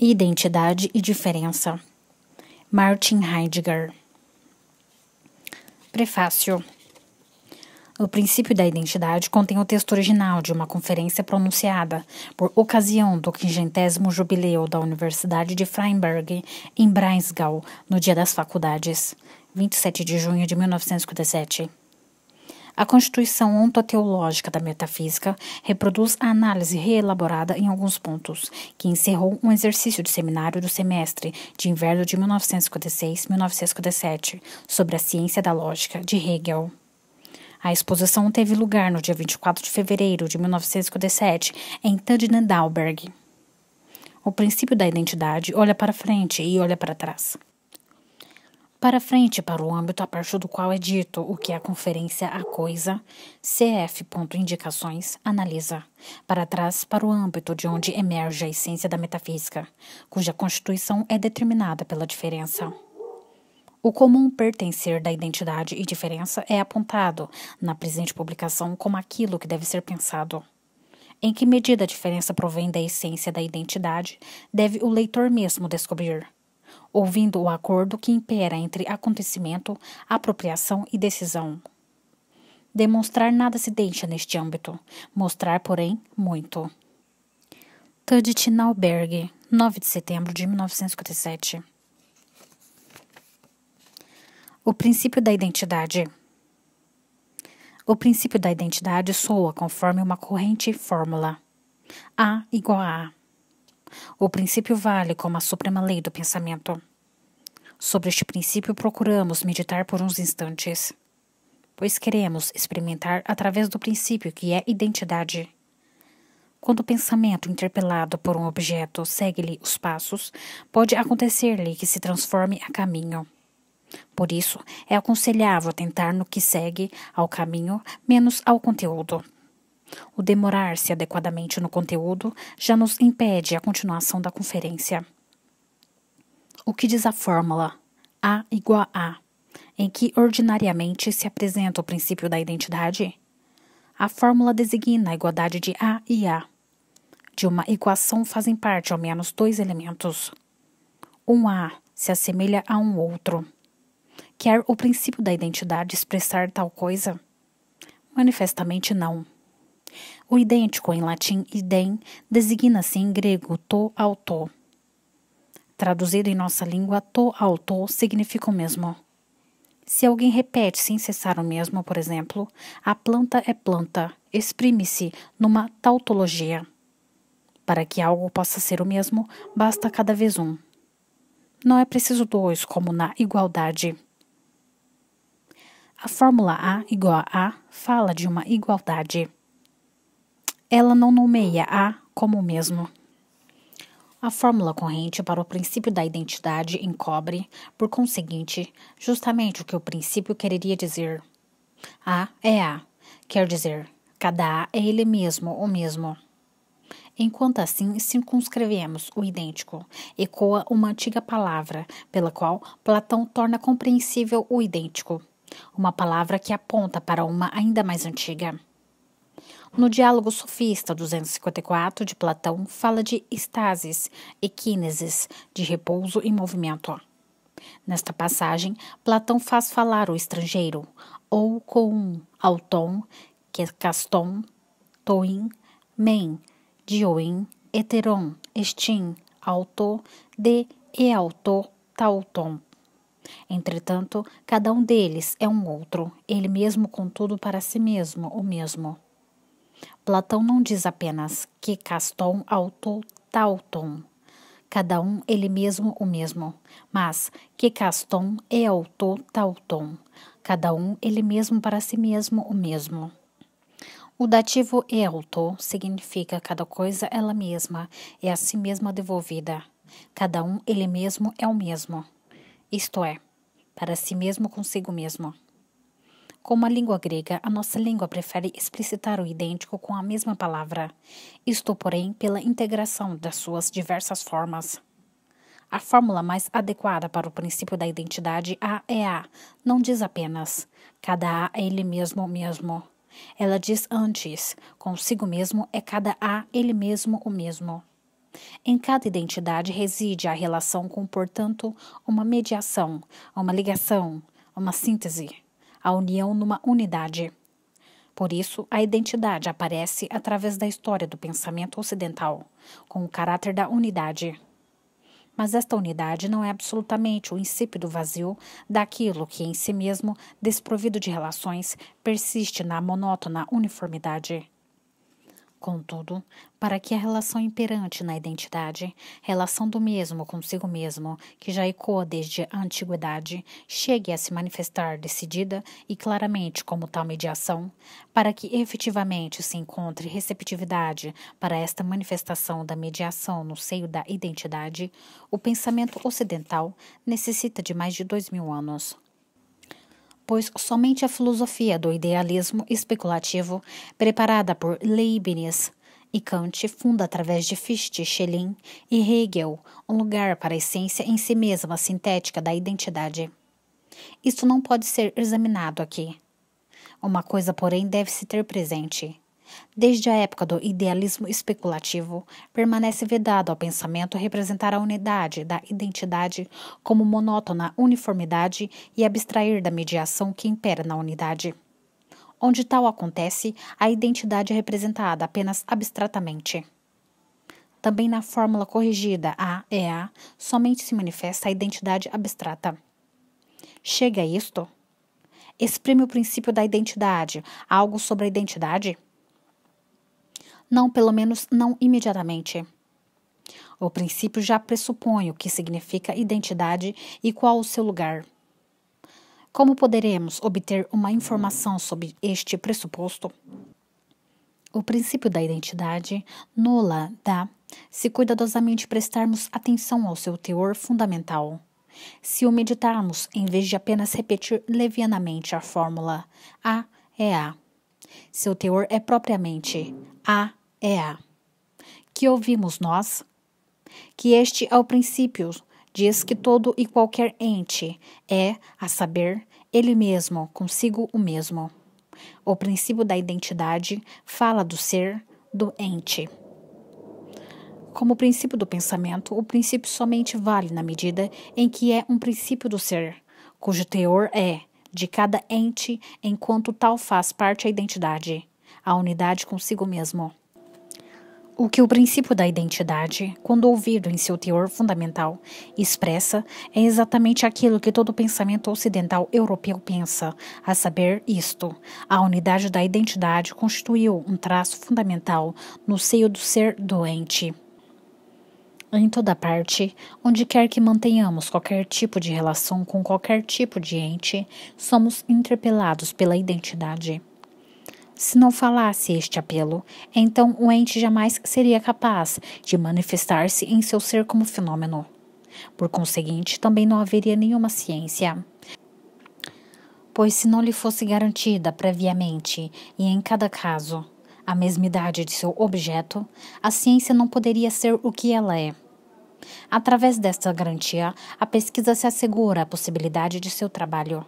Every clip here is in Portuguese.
Identidade e Diferença, Martin Heidegger. Prefácio. O princípio da identidade contém o texto original de uma conferência pronunciada por ocasião do quinquagésimo jubileu da Universidade de Freiburg, em Breisgau, no Dia das Faculdades, 27 de junho de 1957. A constituição ontoteológica da metafísica reproduz a análise reelaborada em alguns pontos, que encerrou um exercício de seminário do semestre de inverno de 1956-1957 sobre a ciência da lógica de Hegel. A exposição teve lugar no dia 24 de fevereiro de 1957 em Tandinendalberg. O princípio da identidade olha para frente e olha para trás para frente para o âmbito a partir do qual é dito o que é a conferência a coisa, CF. Indicações, analisa. Para trás para o âmbito de onde emerge a essência da metafísica, cuja constituição é determinada pela diferença. O comum pertencer da identidade e diferença é apontado na presente publicação como aquilo que deve ser pensado. Em que medida a diferença provém da essência da identidade, deve o leitor mesmo descobrir ouvindo o acordo que impera entre acontecimento, apropriação e decisão. Demonstrar nada se deixa neste âmbito, mostrar, porém, muito. Tudit Nauberg, 9 de setembro de 1957. O princípio da identidade. O princípio da identidade soa conforme uma corrente fórmula. A igual a A. O princípio vale como a suprema lei do pensamento. Sobre este princípio, procuramos meditar por uns instantes, pois queremos experimentar através do princípio que é identidade. Quando o pensamento interpelado por um objeto segue-lhe os passos, pode acontecer-lhe que se transforme a caminho. Por isso, é aconselhável tentar no que segue ao caminho, menos ao conteúdo. O demorar-se adequadamente no conteúdo já nos impede a continuação da conferência. O que diz a fórmula A igual a A, em que ordinariamente se apresenta o princípio da identidade? A fórmula designa a igualdade de A e A. De uma equação fazem parte ao menos dois elementos. Um A se assemelha a um outro. Quer o princípio da identidade expressar tal coisa? Manifestamente não. O idêntico em latim idem designa-se em grego to ao to Traduzido em nossa língua, to ao to significa o mesmo. Se alguém repete sem cessar o mesmo, por exemplo, a planta é planta, exprime-se numa tautologia. Para que algo possa ser o mesmo, basta cada vez um. Não é preciso dois, como na igualdade. A fórmula A igual a A fala de uma igualdade. Ela não nomeia A como o mesmo. A fórmula corrente para o princípio da identidade encobre, por conseguinte, justamente o que o princípio quereria dizer. A é A, quer dizer, cada A é ele mesmo, o mesmo. Enquanto assim circunscrevemos o idêntico, ecoa uma antiga palavra, pela qual Platão torna compreensível o idêntico, uma palavra que aponta para uma ainda mais antiga. No diálogo sofista 254 de Platão, fala de estases e kineses, de repouso e movimento. Nesta passagem, Platão faz falar o estrangeiro, ou com um, auton, é caston, toin, men, dioin, heteron, estin, auto, de e auto, tauton. Entretanto, cada um deles é um outro, ele mesmo, contudo, para si mesmo, o mesmo. Platão não diz apenas que alto tal Tauton, cada um ele mesmo o mesmo, mas que castom e tal Tauton, cada um ele mesmo para si mesmo o mesmo. O dativo euto significa cada coisa ela mesma, é a si mesma devolvida. Cada um ele mesmo é o mesmo. Isto é, para si mesmo consigo mesmo. Como a língua grega, a nossa língua prefere explicitar o idêntico com a mesma palavra, isto, porém, pela integração das suas diversas formas. A fórmula mais adequada para o princípio da identidade A é A, não diz apenas cada A é ele mesmo o mesmo. Ela diz antes, consigo mesmo é cada A ele mesmo o mesmo. Em cada identidade reside a relação com, portanto, uma mediação, uma ligação, uma síntese a união numa unidade. Por isso, a identidade aparece através da história do pensamento ocidental, com o caráter da unidade. Mas esta unidade não é absolutamente o insípido vazio daquilo que, em si mesmo, desprovido de relações, persiste na monótona uniformidade. Contudo, para que a relação imperante na identidade, relação do mesmo consigo mesmo, que já ecoa desde a antiguidade, chegue a se manifestar decidida e claramente como tal mediação, para que efetivamente se encontre receptividade para esta manifestação da mediação no seio da identidade, o pensamento ocidental necessita de mais de dois mil anos pois somente a filosofia do idealismo especulativo, preparada por Leibniz e Kant, funda através de Fichte, Schelling e Hegel um lugar para a essência em si mesma sintética da identidade. Isso não pode ser examinado aqui. Uma coisa, porém, deve se ter presente. Desde a época do idealismo especulativo, permanece vedado ao pensamento representar a unidade da identidade como monótona uniformidade e abstrair da mediação que impera na unidade. Onde tal acontece, a identidade é representada apenas abstratamente. Também na fórmula corrigida A é A, somente se manifesta a identidade abstrata. Chega a isto? Exprime o princípio da identidade, algo sobre a identidade? Não, pelo menos não imediatamente. O princípio já pressupõe o que significa identidade e qual o seu lugar. Como poderemos obter uma informação sobre este pressuposto? O princípio da identidade, nula dá, se cuidadosamente prestarmos atenção ao seu teor fundamental. Se o meditarmos, em vez de apenas repetir levianamente a fórmula A é A. Seu teor é propriamente A é a que ouvimos nós, que este é o princípio diz que todo e qualquer ente é, a saber, ele mesmo, consigo o mesmo. O princípio da identidade fala do ser, do ente. Como princípio do pensamento, o princípio somente vale na medida em que é um princípio do ser, cujo teor é de cada ente, enquanto tal faz parte a identidade, a unidade consigo mesmo. O que o princípio da identidade, quando ouvido em seu teor fundamental, expressa é exatamente aquilo que todo pensamento ocidental europeu pensa, a saber, isto: a unidade da identidade constituiu um traço fundamental no seio do ser doente. Em toda parte, onde quer que mantenhamos qualquer tipo de relação com qualquer tipo de ente, somos interpelados pela identidade. Se não falasse este apelo, então o ente jamais seria capaz de manifestar-se em seu ser como fenômeno. Por conseguinte, também não haveria nenhuma ciência. Pois se não lhe fosse garantida previamente e em cada caso a mesmidade de seu objeto, a ciência não poderia ser o que ela é. Através desta garantia, a pesquisa se assegura a possibilidade de seu trabalho.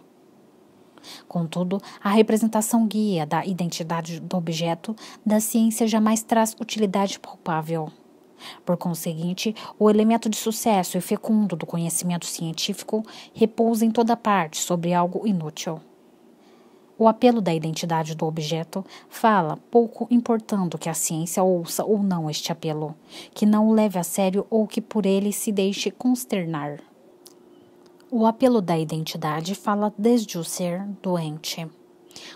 Contudo, a representação guia da identidade do objeto da ciência jamais traz utilidade palpável. Por conseguinte, o elemento de sucesso e fecundo do conhecimento científico repousa em toda parte sobre algo inútil. O apelo da identidade do objeto fala, pouco importando que a ciência ouça ou não este apelo, que não o leve a sério ou que por ele se deixe consternar. O apelo da identidade fala desde o ser doente,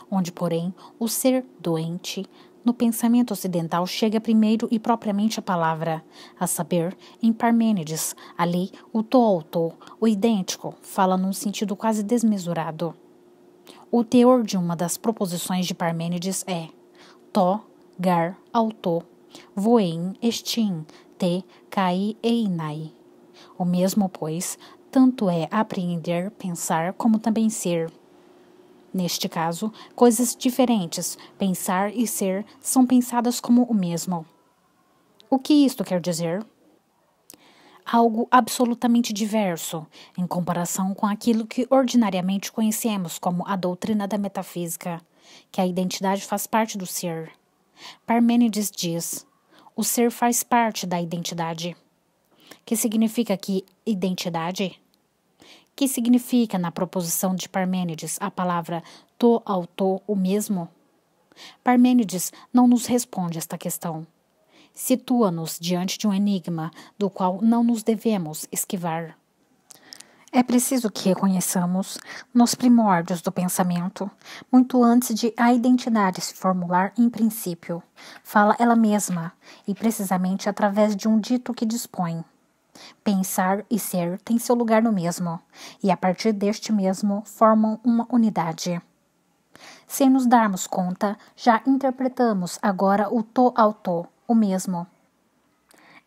onde, porém, o ser doente no pensamento ocidental chega primeiro e propriamente a palavra, a saber, em Parmênides, ali o to to-auto, o idêntico, fala num sentido quase desmesurado. O teor de uma das proposições de Parmênides é to, gar, auto, voein, estin, te, kai, einai. O mesmo, pois, tanto é apreender, pensar, como também ser. Neste caso, coisas diferentes, pensar e ser, são pensadas como o mesmo. O que isto quer dizer? Algo absolutamente diverso, em comparação com aquilo que ordinariamente conhecemos como a doutrina da metafísica, que a identidade faz parte do ser. Parmênides diz: o ser faz parte da identidade, que significa que identidade que significa na proposição de Parmênides a palavra to ao to o mesmo? Parmênides não nos responde esta questão. Situa-nos diante de um enigma do qual não nos devemos esquivar. É preciso que reconheçamos, nos primórdios do pensamento, muito antes de a identidade se formular em princípio, fala ela mesma, e precisamente através de um dito que dispõe. Pensar e ser têm seu lugar no mesmo, e a partir deste mesmo formam uma unidade. Sem nos darmos conta, já interpretamos agora o to ao to, o mesmo.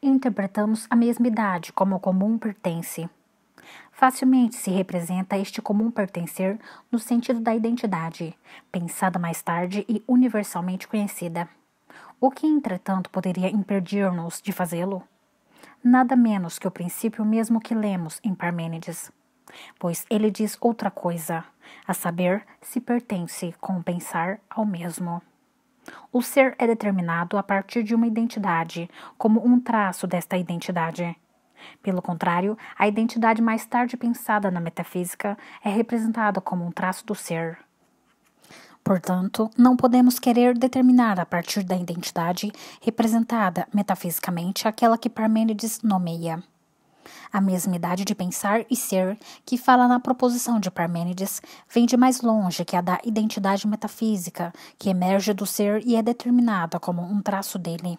Interpretamos a mesma idade como o comum pertence. Facilmente se representa este comum pertencer no sentido da identidade, pensada mais tarde e universalmente conhecida. O que, entretanto, poderia impedir-nos de fazê-lo? nada menos que o princípio mesmo que lemos em Parmênides. Pois ele diz outra coisa, a saber, se pertence com o pensar ao mesmo. O ser é determinado a partir de uma identidade, como um traço desta identidade. Pelo contrário, a identidade mais tarde pensada na metafísica é representada como um traço do ser, Portanto, não podemos querer determinar a partir da identidade representada metafisicamente aquela que Parmênides nomeia. A mesma idade de pensar e ser, que fala na proposição de Parmênides, vem de mais longe que a da identidade metafísica, que emerge do ser e é determinada como um traço dele.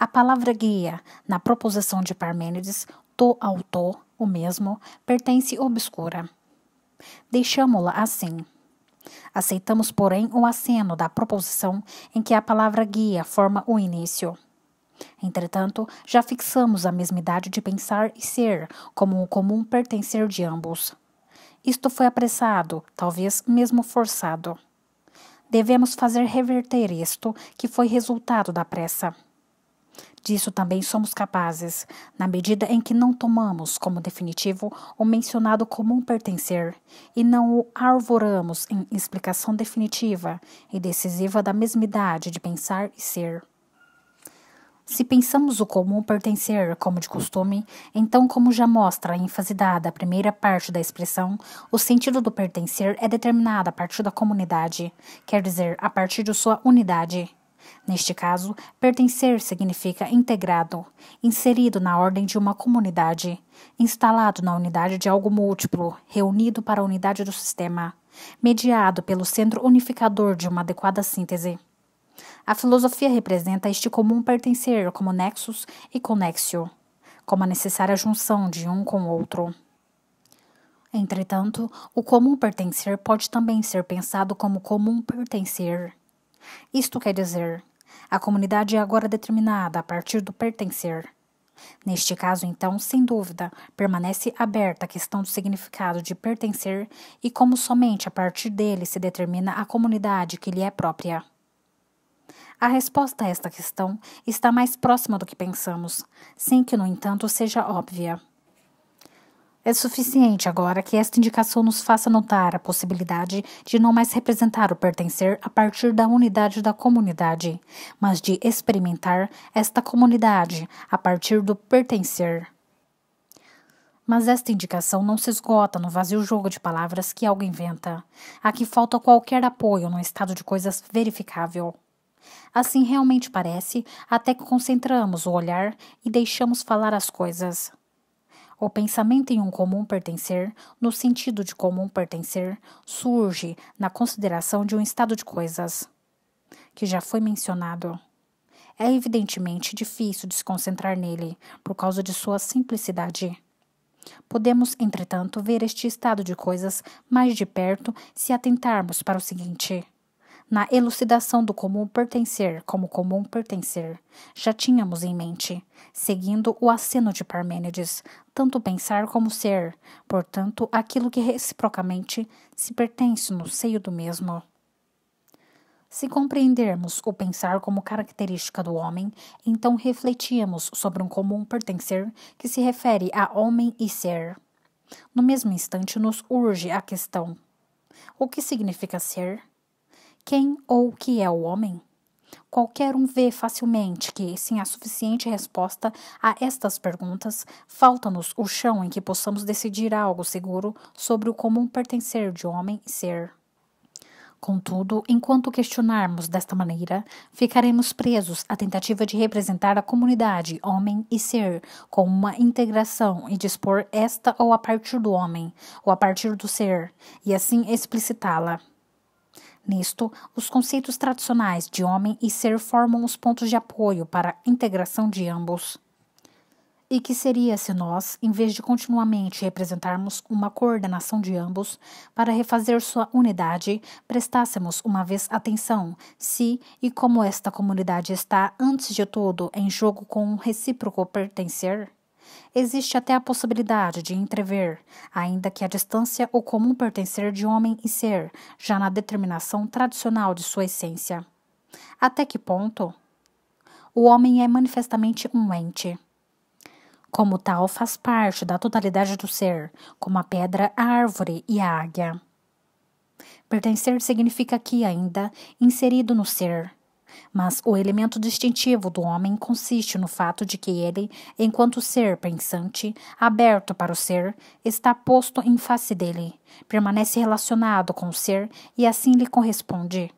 A palavra guia, na proposição de Parmênides, to ao to, o mesmo, pertence obscura. Deixamo-la assim. Aceitamos, porém, o aceno da proposição em que a palavra guia forma o início. Entretanto, já fixamos a mesmidade de pensar e ser, como o comum pertencer de ambos. Isto foi apressado, talvez mesmo forçado. Devemos fazer reverter isto, que foi resultado da pressa. Disso também somos capazes, na medida em que não tomamos como definitivo o mencionado comum pertencer e não o arvoramos em explicação definitiva e decisiva da mesmidade de pensar e ser. Se pensamos o comum pertencer como de costume, então, como já mostra a ênfase dada à primeira parte da expressão, o sentido do pertencer é determinado a partir da comunidade, quer dizer, a partir de sua unidade. Neste caso, pertencer significa integrado, inserido na ordem de uma comunidade, instalado na unidade de algo múltiplo, reunido para a unidade do sistema, mediado pelo centro unificador de uma adequada síntese. A filosofia representa este comum pertencer como nexus e conexio, como a necessária junção de um com o outro. Entretanto, o comum pertencer pode também ser pensado como comum pertencer isto quer dizer, a comunidade é agora determinada a partir do pertencer. Neste caso, então, sem dúvida, permanece aberta a questão do significado de pertencer e como somente a partir dele se determina a comunidade que lhe é própria. A resposta a esta questão está mais próxima do que pensamos, sem que, no entanto, seja óbvia. É suficiente agora que esta indicação nos faça notar a possibilidade de não mais representar o pertencer a partir da unidade da comunidade, mas de experimentar esta comunidade a partir do pertencer. Mas esta indicação não se esgota no vazio jogo de palavras que algo inventa. Aqui falta qualquer apoio no estado de coisas verificável. Assim realmente parece, até que concentramos o olhar e deixamos falar as coisas. O pensamento em um comum pertencer, no sentido de comum pertencer, surge na consideração de um estado de coisas, que já foi mencionado. É evidentemente difícil de se concentrar nele, por causa de sua simplicidade. Podemos, entretanto, ver este estado de coisas mais de perto se atentarmos para o seguinte. Na elucidação do comum pertencer como comum pertencer, já tínhamos em mente seguindo o aceno de Parmênides, tanto pensar como ser, portanto, aquilo que reciprocamente se pertence no seio do mesmo. Se compreendermos o pensar como característica do homem, então refletíamos sobre um comum pertencer que se refere a homem e ser. No mesmo instante, nos urge a questão: o que significa ser? Quem ou o que é o homem? Qualquer um vê facilmente que, sem a suficiente resposta a estas perguntas, falta-nos o chão em que possamos decidir algo seguro sobre o comum pertencer de homem e ser. Contudo, enquanto questionarmos desta maneira, ficaremos presos à tentativa de representar a comunidade, homem e ser, como uma integração e dispor esta ou a partir do homem, ou a partir do ser, e assim explicitá-la. Nisto, os conceitos tradicionais de homem e ser formam os pontos de apoio para a integração de ambos. E que seria se nós, em vez de continuamente representarmos uma coordenação de ambos para refazer sua unidade, prestássemos uma vez atenção se e como esta comunidade está, antes de tudo, em jogo com um recíproco pertencer? existe até a possibilidade de entrever, ainda que a distância o comum pertencer de homem e ser, já na determinação tradicional de sua essência. Até que ponto? O homem é manifestamente um ente. Como tal, faz parte da totalidade do ser, como a pedra, a árvore e a águia. Pertencer significa aqui ainda inserido no ser, mas o elemento distintivo do homem consiste no fato de que ele, enquanto ser pensante, aberto para o ser, está posto em face dele, permanece relacionado com o ser e assim lhe corresponde.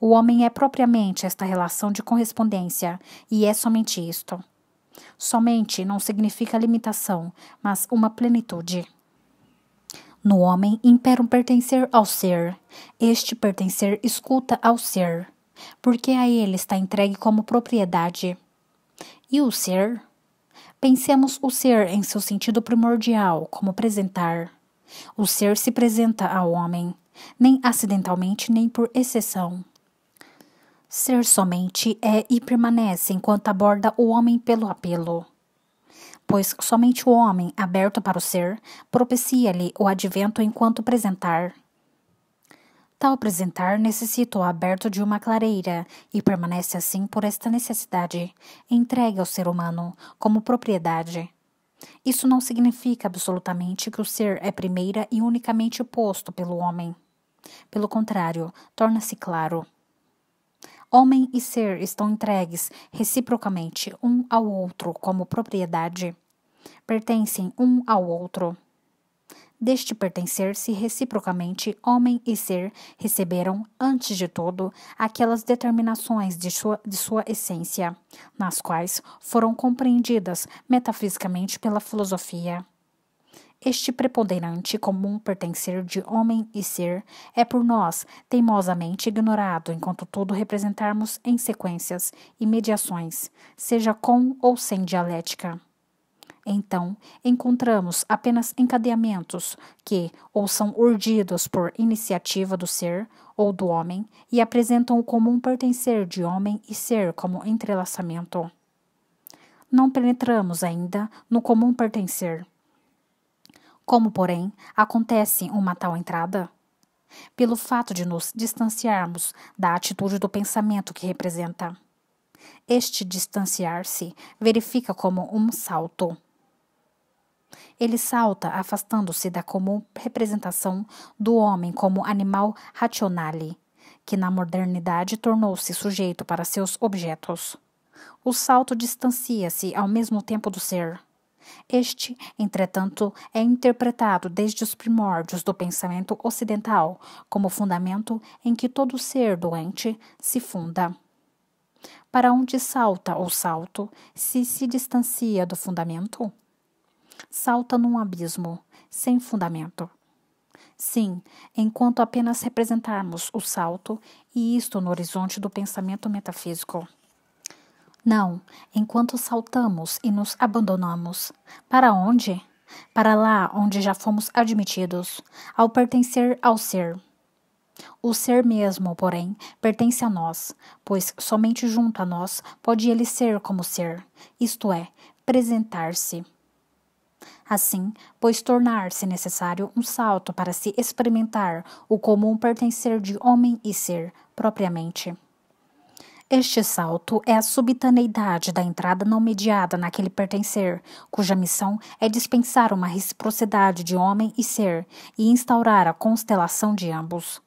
O homem é propriamente esta relação de correspondência, e é somente isto. Somente não significa limitação, mas uma plenitude. No homem impera um pertencer ao ser. Este pertencer escuta ao ser porque a ele está entregue como propriedade. E o ser? Pensemos o ser em seu sentido primordial, como apresentar. O ser se apresenta ao homem, nem acidentalmente nem por exceção. Ser somente é e permanece enquanto aborda o homem pelo apelo. Pois somente o homem, aberto para o ser, propicia-lhe o advento enquanto apresentar. Tal apresentar necessita o aberto de uma clareira e permanece assim por esta necessidade, entregue ao ser humano como propriedade. Isso não significa absolutamente que o ser é primeira e unicamente posto pelo homem. Pelo contrário, torna-se claro. Homem e ser estão entregues reciprocamente um ao outro como propriedade. Pertencem um ao outro. Deste pertencer-se reciprocamente, homem e ser receberam, antes de todo, aquelas determinações de sua, de sua essência, nas quais foram compreendidas metafisicamente pela filosofia. Este preponderante comum pertencer de homem e ser é por nós teimosamente ignorado enquanto todo representarmos em sequências e mediações, seja com ou sem dialética. Então, encontramos apenas encadeamentos que ou são urdidos por iniciativa do ser ou do homem e apresentam o comum pertencer de homem e ser como entrelaçamento. Não penetramos ainda no comum pertencer. Como, porém, acontece uma tal entrada? Pelo fato de nos distanciarmos da atitude do pensamento que representa. Este distanciar-se verifica como um salto ele salta, afastando-se da comum representação do homem como animal racionale, que na modernidade tornou-se sujeito para seus objetos. O salto distancia-se ao mesmo tempo do ser. Este, entretanto, é interpretado desde os primórdios do pensamento ocidental como fundamento em que todo ser doente se funda. Para onde salta o salto se se distancia do fundamento? salta num abismo, sem fundamento. Sim, enquanto apenas representarmos o salto, e isto no horizonte do pensamento metafísico. Não, enquanto saltamos e nos abandonamos. Para onde? Para lá onde já fomos admitidos, ao pertencer ao ser. O ser mesmo, porém, pertence a nós, pois somente junto a nós pode ele ser como ser, isto é, apresentar se Assim, pois tornar-se necessário um salto para se experimentar o comum pertencer de homem e ser, propriamente. Este salto é a subitaneidade da entrada não mediada naquele pertencer, cuja missão é dispensar uma reciprocidade de homem e ser e instaurar a constelação de ambos.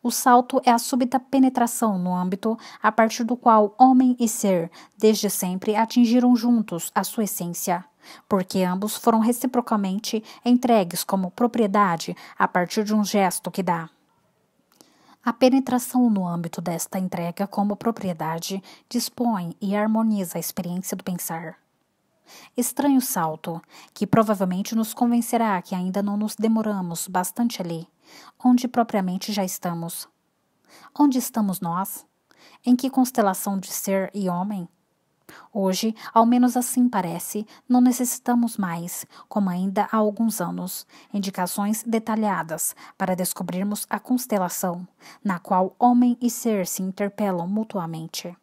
O salto é a súbita penetração no âmbito a partir do qual homem e ser, desde sempre, atingiram juntos a sua essência porque ambos foram reciprocamente entregues como propriedade a partir de um gesto que dá. A penetração no âmbito desta entrega como propriedade dispõe e harmoniza a experiência do pensar. Estranho salto, que provavelmente nos convencerá que ainda não nos demoramos bastante ali, onde propriamente já estamos. Onde estamos nós? Em que constelação de ser e homem? Hoje, ao menos assim parece, não necessitamos mais, como ainda há alguns anos, indicações detalhadas para descobrirmos a constelação, na qual homem e ser se interpelam mutuamente.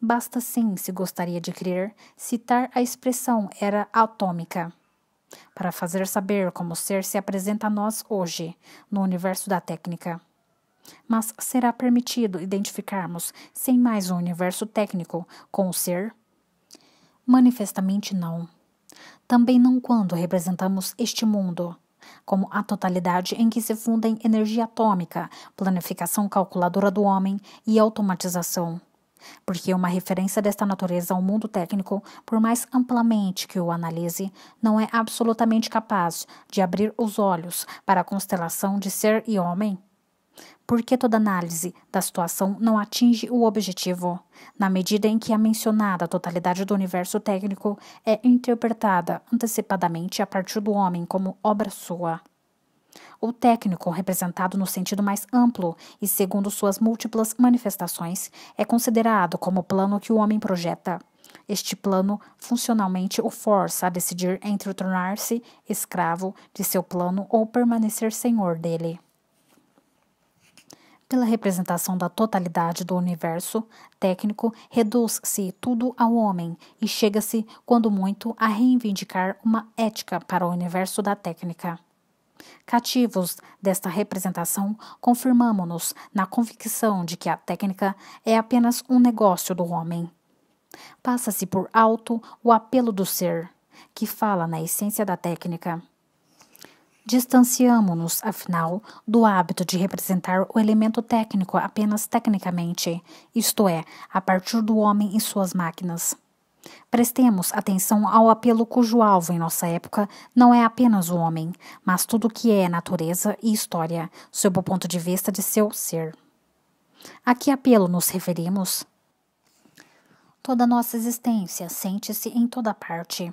Basta sim, se gostaria de crer, citar a expressão era atômica para fazer saber como o ser se apresenta a nós hoje, no universo da técnica. Mas será permitido identificarmos sem mais um universo técnico com o ser Manifestamente não. Também não quando representamos este mundo como a totalidade em que se fundem energia atômica, planificação calculadora do homem e automatização. Porque uma referência desta natureza ao mundo técnico, por mais amplamente que o analise, não é absolutamente capaz de abrir os olhos para a constelação de ser e homem porque toda análise da situação não atinge o objetivo, na medida em que a mencionada totalidade do universo técnico é interpretada antecipadamente a partir do homem como obra sua. O técnico, representado no sentido mais amplo e segundo suas múltiplas manifestações, é considerado como o plano que o homem projeta. Este plano funcionalmente o força a decidir entre tornar-se escravo de seu plano ou permanecer senhor dele. Pela representação da totalidade do universo técnico, reduz-se tudo ao homem e chega-se, quando muito, a reivindicar uma ética para o universo da técnica. Cativos desta representação, confirmamos nos na convicção de que a técnica é apenas um negócio do homem. Passa-se por alto o apelo do ser, que fala na essência da técnica. Distanciamo-nos, afinal, do hábito de representar o elemento técnico apenas tecnicamente, isto é, a partir do homem e suas máquinas. Prestemos atenção ao apelo cujo alvo em nossa época não é apenas o homem, mas tudo o que é natureza e história, sob o ponto de vista de seu ser. A que apelo nos referimos? Toda nossa existência sente-se em toda parte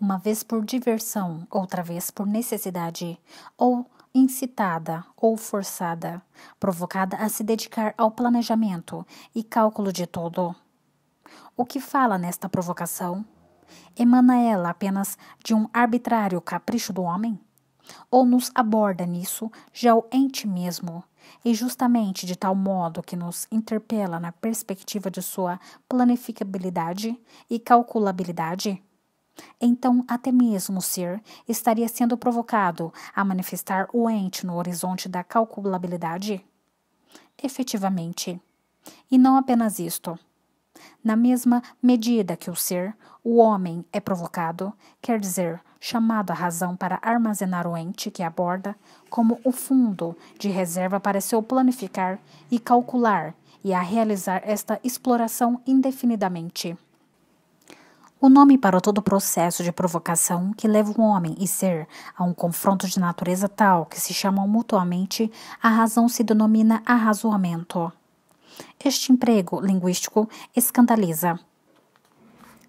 uma vez por diversão, outra vez por necessidade, ou incitada ou forçada, provocada a se dedicar ao planejamento e cálculo de tudo. O que fala nesta provocação? Emana ela apenas de um arbitrário capricho do homem? Ou nos aborda nisso já o ente mesmo, e justamente de tal modo que nos interpela na perspectiva de sua planificabilidade e calculabilidade? Então, até mesmo o ser estaria sendo provocado a manifestar o ente no horizonte da calculabilidade? Efetivamente. E não apenas isto. Na mesma medida que o ser, o homem é provocado, quer dizer, chamado à razão para armazenar o ente que aborda, como o fundo de reserva para seu planificar e calcular e a realizar esta exploração indefinidamente. O nome para todo processo de provocação que leva um homem e ser a um confronto de natureza tal que se chamam mutuamente, a razão se denomina arrazoamento. Este emprego linguístico escandaliza.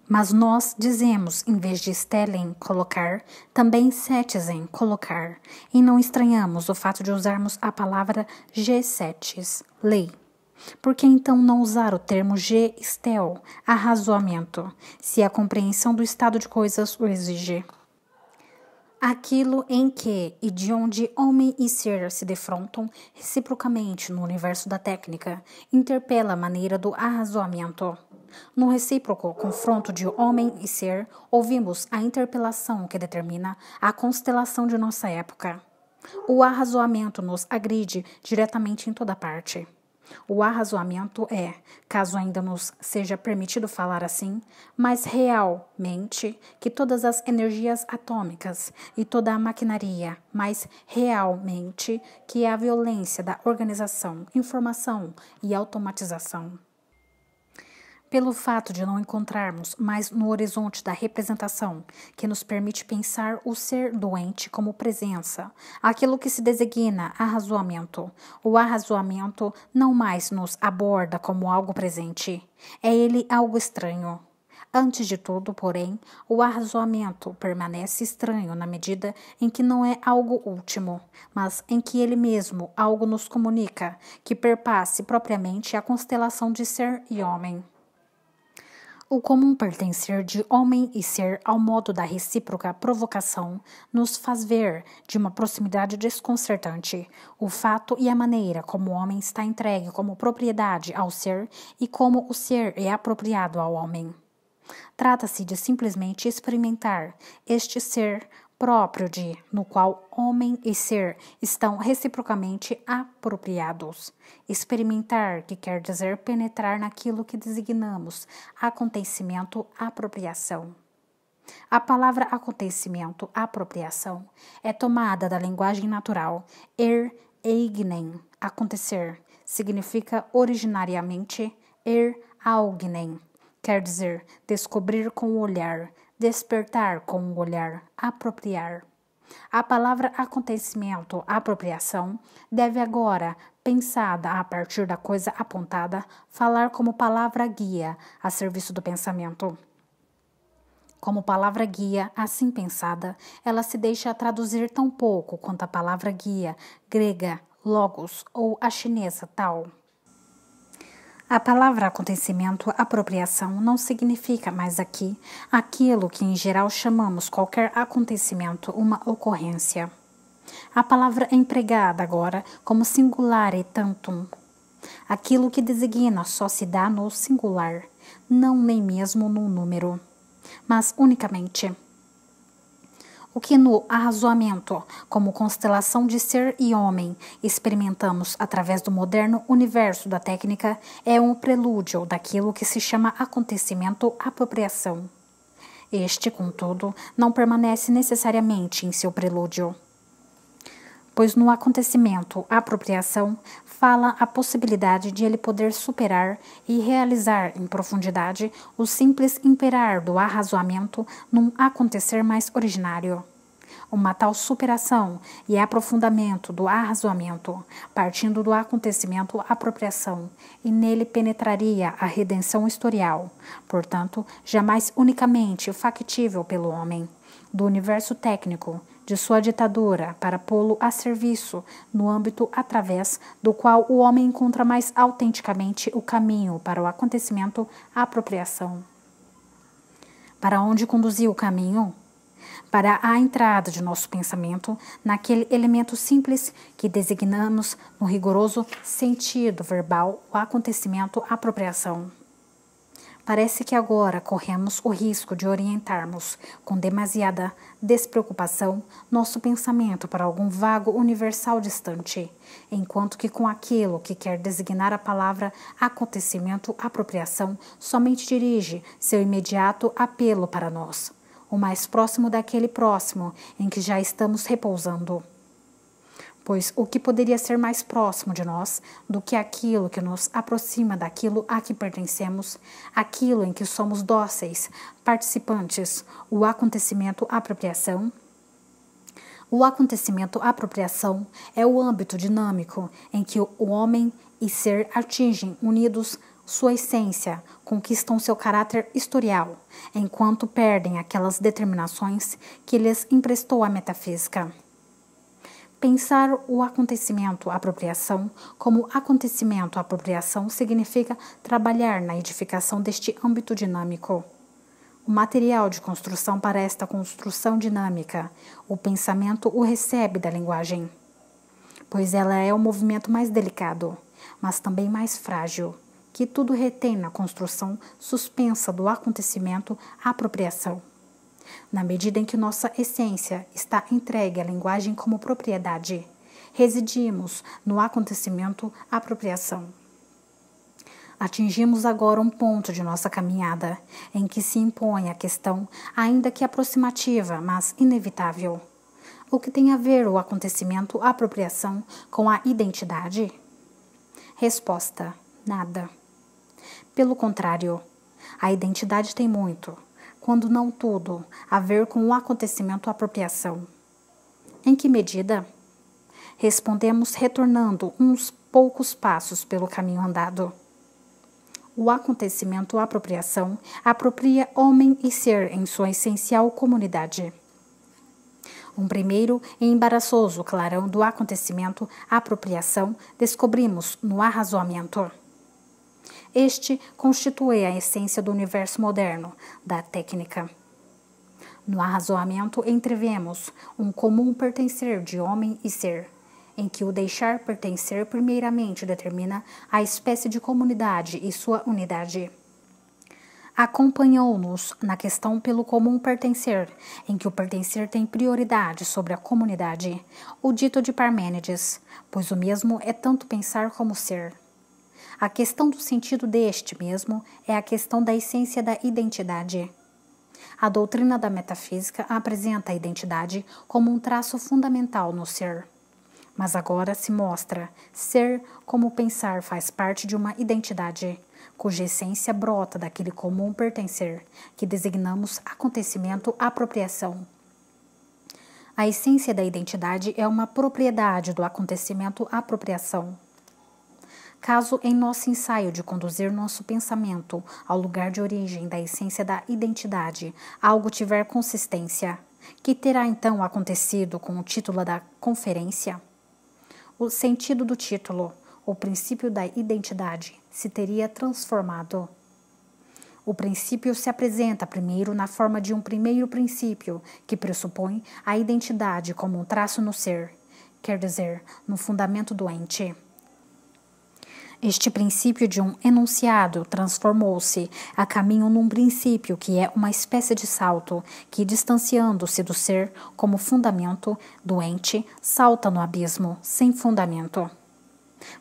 Mas nós dizemos, em vez de Stellen colocar, também setzen colocar, e não estranhamos o fato de usarmos a palavra G7, lei. Por que então não usar o termo gestel, arrazoamento, se a compreensão do estado de coisas o exige? Aquilo em que e de onde homem e ser se defrontam reciprocamente no universo da técnica interpela a maneira do arrazoamento. No recíproco confronto de homem e ser, ouvimos a interpelação que determina a constelação de nossa época. O arrazoamento nos agride diretamente em toda parte. O arrazoamento é, caso ainda nos seja permitido falar assim, mais realmente que todas as energias atômicas e toda a maquinaria, mais realmente que é a violência da organização, informação e automatização pelo fato de não encontrarmos mais no horizonte da representação, que nos permite pensar o ser doente como presença, aquilo que se designa arrazoamento. O arrazoamento não mais nos aborda como algo presente, é ele algo estranho. Antes de tudo, porém, o arrazoamento permanece estranho na medida em que não é algo último, mas em que ele mesmo algo nos comunica, que perpasse propriamente a constelação de ser e homem. O comum pertencer de homem e ser ao modo da recíproca provocação nos faz ver, de uma proximidade desconcertante, o fato e a maneira como o homem está entregue como propriedade ao ser e como o ser é apropriado ao homem. Trata-se de simplesmente experimentar este ser próprio de, no qual homem e ser estão reciprocamente apropriados. Experimentar, que quer dizer penetrar naquilo que designamos, acontecimento, apropriação. A palavra acontecimento, apropriação, é tomada da linguagem natural er eignen, acontecer, significa originariamente er augnen, quer dizer descobrir com o olhar, despertar com o olhar, apropriar. A palavra acontecimento, apropriação, deve agora, pensada a partir da coisa apontada, falar como palavra guia a serviço do pensamento. Como palavra guia, assim pensada, ela se deixa traduzir tão pouco quanto a palavra guia grega logos ou a chinesa tal. A palavra acontecimento, apropriação, não significa mais aqui aquilo que em geral chamamos qualquer acontecimento, uma ocorrência. A palavra é empregada agora como singular e tantum. Aquilo que designa só se dá no singular, não nem mesmo no número, mas unicamente. O que no arrazoamento, como constelação de ser e homem, experimentamos através do moderno universo da técnica é um prelúdio daquilo que se chama acontecimento apropriação. Este, contudo, não permanece necessariamente em seu prelúdio pois no acontecimento apropriação fala a possibilidade de ele poder superar e realizar em profundidade o simples imperar do arrazoamento num acontecer mais originário. Uma tal superação e aprofundamento do arrazoamento, partindo do acontecimento apropriação, e nele penetraria a redenção historial, portanto, jamais unicamente factível pelo homem, do universo técnico, de sua ditadura para pô-lo a serviço no âmbito através do qual o homem encontra mais autenticamente o caminho para o acontecimento, a apropriação. Para onde conduziu o caminho? Para a entrada de nosso pensamento naquele elemento simples que designamos no rigoroso sentido verbal, o acontecimento, a apropriação. Parece que agora corremos o risco de orientarmos, com demasiada despreocupação, nosso pensamento para algum vago universal distante, enquanto que com aquilo que quer designar a palavra acontecimento, apropriação, somente dirige seu imediato apelo para nós, o mais próximo daquele próximo em que já estamos repousando pois o que poderia ser mais próximo de nós do que aquilo que nos aproxima daquilo a que pertencemos, aquilo em que somos dóceis, participantes, o acontecimento apropriação? O acontecimento apropriação é o âmbito dinâmico em que o homem e ser atingem, unidos, sua essência, conquistam seu caráter historial, enquanto perdem aquelas determinações que lhes emprestou a metafísica. Pensar o acontecimento apropriação como acontecimento apropriação significa trabalhar na edificação deste âmbito dinâmico. O material de construção para esta construção dinâmica, o pensamento o recebe da linguagem, pois ela é o movimento mais delicado, mas também mais frágil, que tudo retém na construção suspensa do acontecimento apropriação na medida em que nossa essência está entregue à linguagem como propriedade. Residimos no acontecimento apropriação. Atingimos agora um ponto de nossa caminhada em que se impõe a questão, ainda que aproximativa, mas inevitável. O que tem a ver o acontecimento apropriação com a identidade? Resposta: nada. Pelo contrário, a identidade tem muito quando não tudo, a ver com o acontecimento apropriação. Em que medida? Respondemos retornando uns poucos passos pelo caminho andado. O acontecimento apropriação apropria homem e ser em sua essencial comunidade. Um primeiro e embaraçoso clarão do acontecimento, apropriação, descobrimos no arrazoamento. Este constitui a essência do universo moderno, da técnica. No arrazoamento entrevemos um comum pertencer de homem e ser, em que o deixar pertencer primeiramente determina a espécie de comunidade e sua unidade. Acompanhou-nos na questão pelo comum pertencer, em que o pertencer tem prioridade sobre a comunidade, o dito de Parmênides, pois o mesmo é tanto pensar como ser. A questão do sentido deste mesmo é a questão da essência da identidade. A doutrina da metafísica apresenta a identidade como um traço fundamental no ser. Mas agora se mostra ser como pensar faz parte de uma identidade, cuja essência brota daquele comum pertencer, que designamos acontecimento apropriação. A essência da identidade é uma propriedade do acontecimento apropriação caso em nosso ensaio de conduzir nosso pensamento ao lugar de origem da essência da identidade, algo tiver consistência, que terá então acontecido com o título da conferência? O sentido do título, o princípio da identidade, se teria transformado. O princípio se apresenta primeiro na forma de um primeiro princípio, que pressupõe a identidade como um traço no ser, quer dizer, no fundamento do ente. Este princípio de um enunciado transformou-se a caminho num princípio que é uma espécie de salto, que, distanciando-se do ser como fundamento doente, salta no abismo sem fundamento.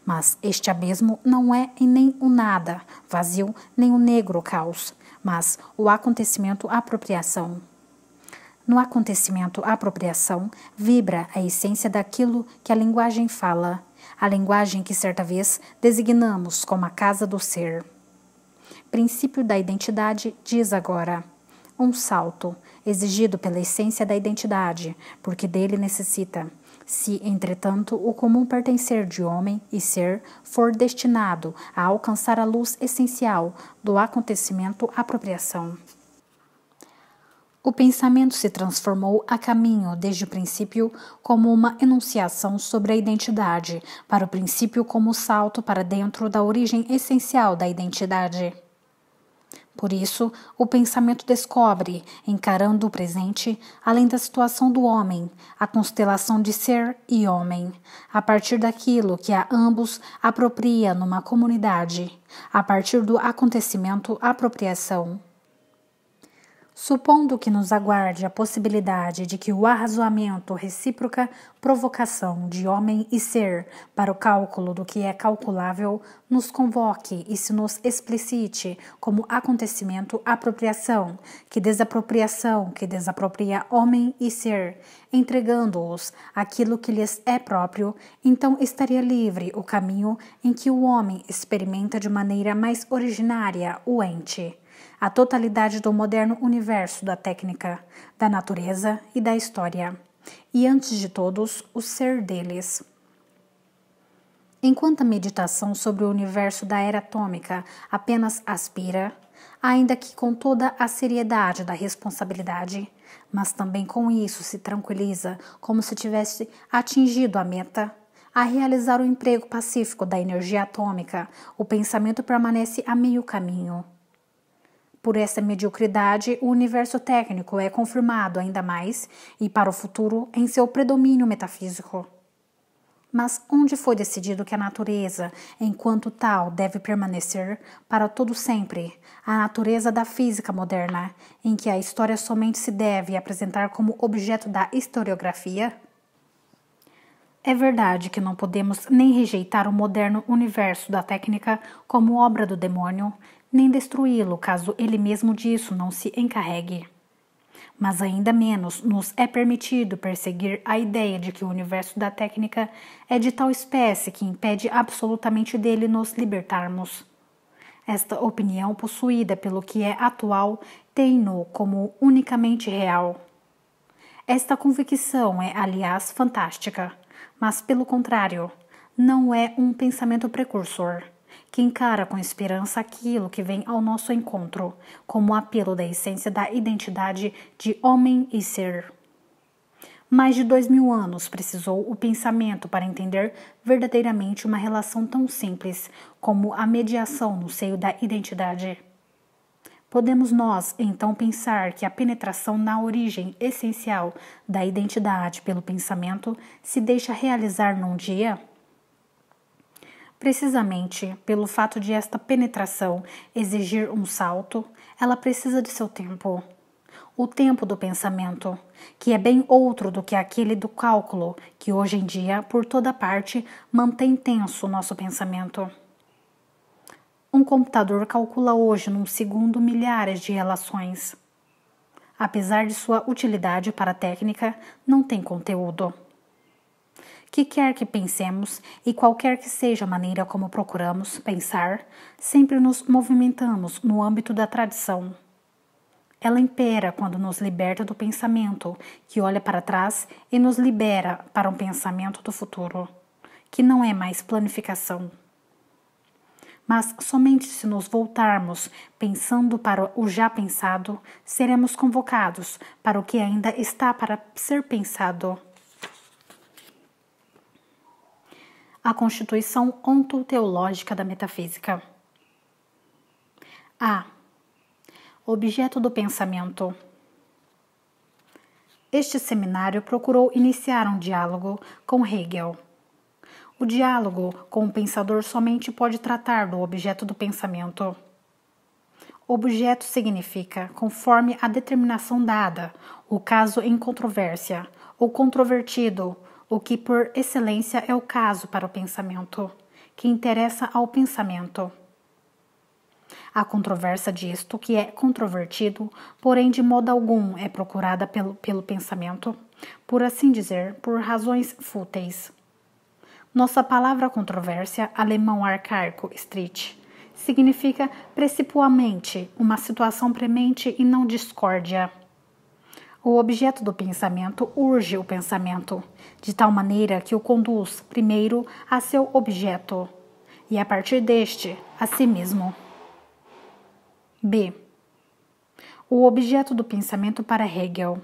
Mas este abismo não é nem o nada vazio, nem o negro caos, mas o acontecimento apropriação. No acontecimento apropriação vibra a essência daquilo que a linguagem fala a linguagem que certa vez designamos como a casa do ser. Princípio da identidade diz agora: um salto, exigido pela essência da identidade, porque dele necessita. Se, entretanto, o comum pertencer de homem e ser for destinado a alcançar a luz essencial do acontecimento apropriação. O pensamento se transformou a caminho, desde o princípio, como uma enunciação sobre a identidade, para o princípio, como salto para dentro da origem essencial da identidade. Por isso, o pensamento descobre, encarando o presente, além da situação do homem, a constelação de ser e homem, a partir daquilo que a ambos apropria numa comunidade, a partir do acontecimento apropriação. Supondo que nos aguarde a possibilidade de que o arrazoamento recíproca provocação de homem e ser para o cálculo do que é calculável nos convoque e se nos explicite como acontecimento apropriação, que desapropriação que desapropria homem e ser, entregando-os aquilo que lhes é próprio, então estaria livre o caminho em que o homem experimenta de maneira mais originária o ente a totalidade do moderno universo da técnica, da natureza e da história, e antes de todos, o ser deles. Enquanto a meditação sobre o universo da era atômica apenas aspira, ainda que com toda a seriedade da responsabilidade, mas também com isso se tranquiliza como se tivesse atingido a meta, a realizar o emprego pacífico da energia atômica, o pensamento permanece a meio caminho. Por essa mediocridade, o universo técnico é confirmado ainda mais e para o futuro em seu predomínio metafísico. Mas onde foi decidido que a natureza, enquanto tal, deve permanecer para todo sempre, a natureza da física moderna, em que a história somente se deve apresentar como objeto da historiografia? É verdade que não podemos nem rejeitar o moderno universo da técnica como obra do demônio, nem destruí-lo, caso ele mesmo disso não se encarregue. Mas ainda menos nos é permitido perseguir a ideia de que o universo da técnica é de tal espécie que impede absolutamente dele nos libertarmos. Esta opinião, possuída pelo que é atual, tem-no como unicamente real. Esta convicção é, aliás, fantástica, mas, pelo contrário, não é um pensamento precursor que encara com esperança aquilo que vem ao nosso encontro, como o apelo da essência da identidade de homem e ser. Mais de dois mil anos precisou o pensamento para entender verdadeiramente uma relação tão simples como a mediação no seio da identidade. Podemos nós então pensar que a penetração na origem essencial da identidade pelo pensamento se deixa realizar num dia? Precisamente pelo fato de esta penetração exigir um salto, ela precisa de seu tempo. O tempo do pensamento, que é bem outro do que aquele do cálculo, que hoje em dia, por toda parte, mantém tenso o nosso pensamento. Um computador calcula hoje num segundo milhares de relações. Apesar de sua utilidade para a técnica, não tem conteúdo que quer que pensemos e qualquer que seja a maneira como procuramos pensar, sempre nos movimentamos no âmbito da tradição. Ela impera quando nos liberta do pensamento, que olha para trás e nos libera para um pensamento do futuro, que não é mais planificação. Mas somente se nos voltarmos pensando para o já pensado, seremos convocados para o que ainda está para ser pensado a constituição ontoteológica da metafísica. A. Objeto do pensamento. Este seminário procurou iniciar um diálogo com Hegel. O diálogo com o pensador somente pode tratar do objeto do pensamento. Objeto significa, conforme a determinação dada, o caso em controvérsia, ou controvertido, o que por excelência é o caso para o pensamento, que interessa ao pensamento. A controvérsia disto, que é controvertido, porém de modo algum é procurada pelo, pelo pensamento, por assim dizer, por razões fúteis. Nossa palavra controvérsia, alemão arcaico Street, significa precipuamente uma situação premente e não discórdia. O objeto do pensamento urge o pensamento, de tal maneira que o conduz, primeiro, a seu objeto, e a partir deste, a si mesmo. B. O objeto do pensamento para Hegel.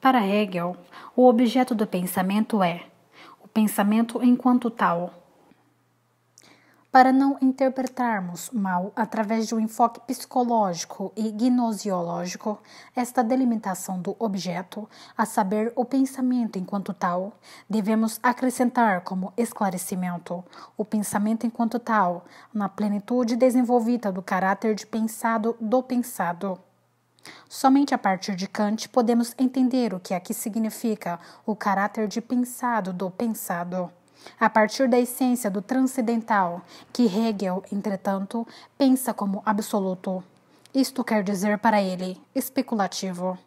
Para Hegel, o objeto do pensamento é o pensamento enquanto tal, para não interpretarmos mal através de um enfoque psicológico e gnosiológico esta delimitação do objeto, a saber, o pensamento enquanto tal, devemos acrescentar como esclarecimento o pensamento enquanto tal, na plenitude desenvolvida do caráter de pensado do pensado. Somente a partir de Kant podemos entender o que aqui significa o caráter de pensado do pensado a partir da essência do transcendental, que Hegel, entretanto, pensa como absoluto. Isto quer dizer para ele especulativo.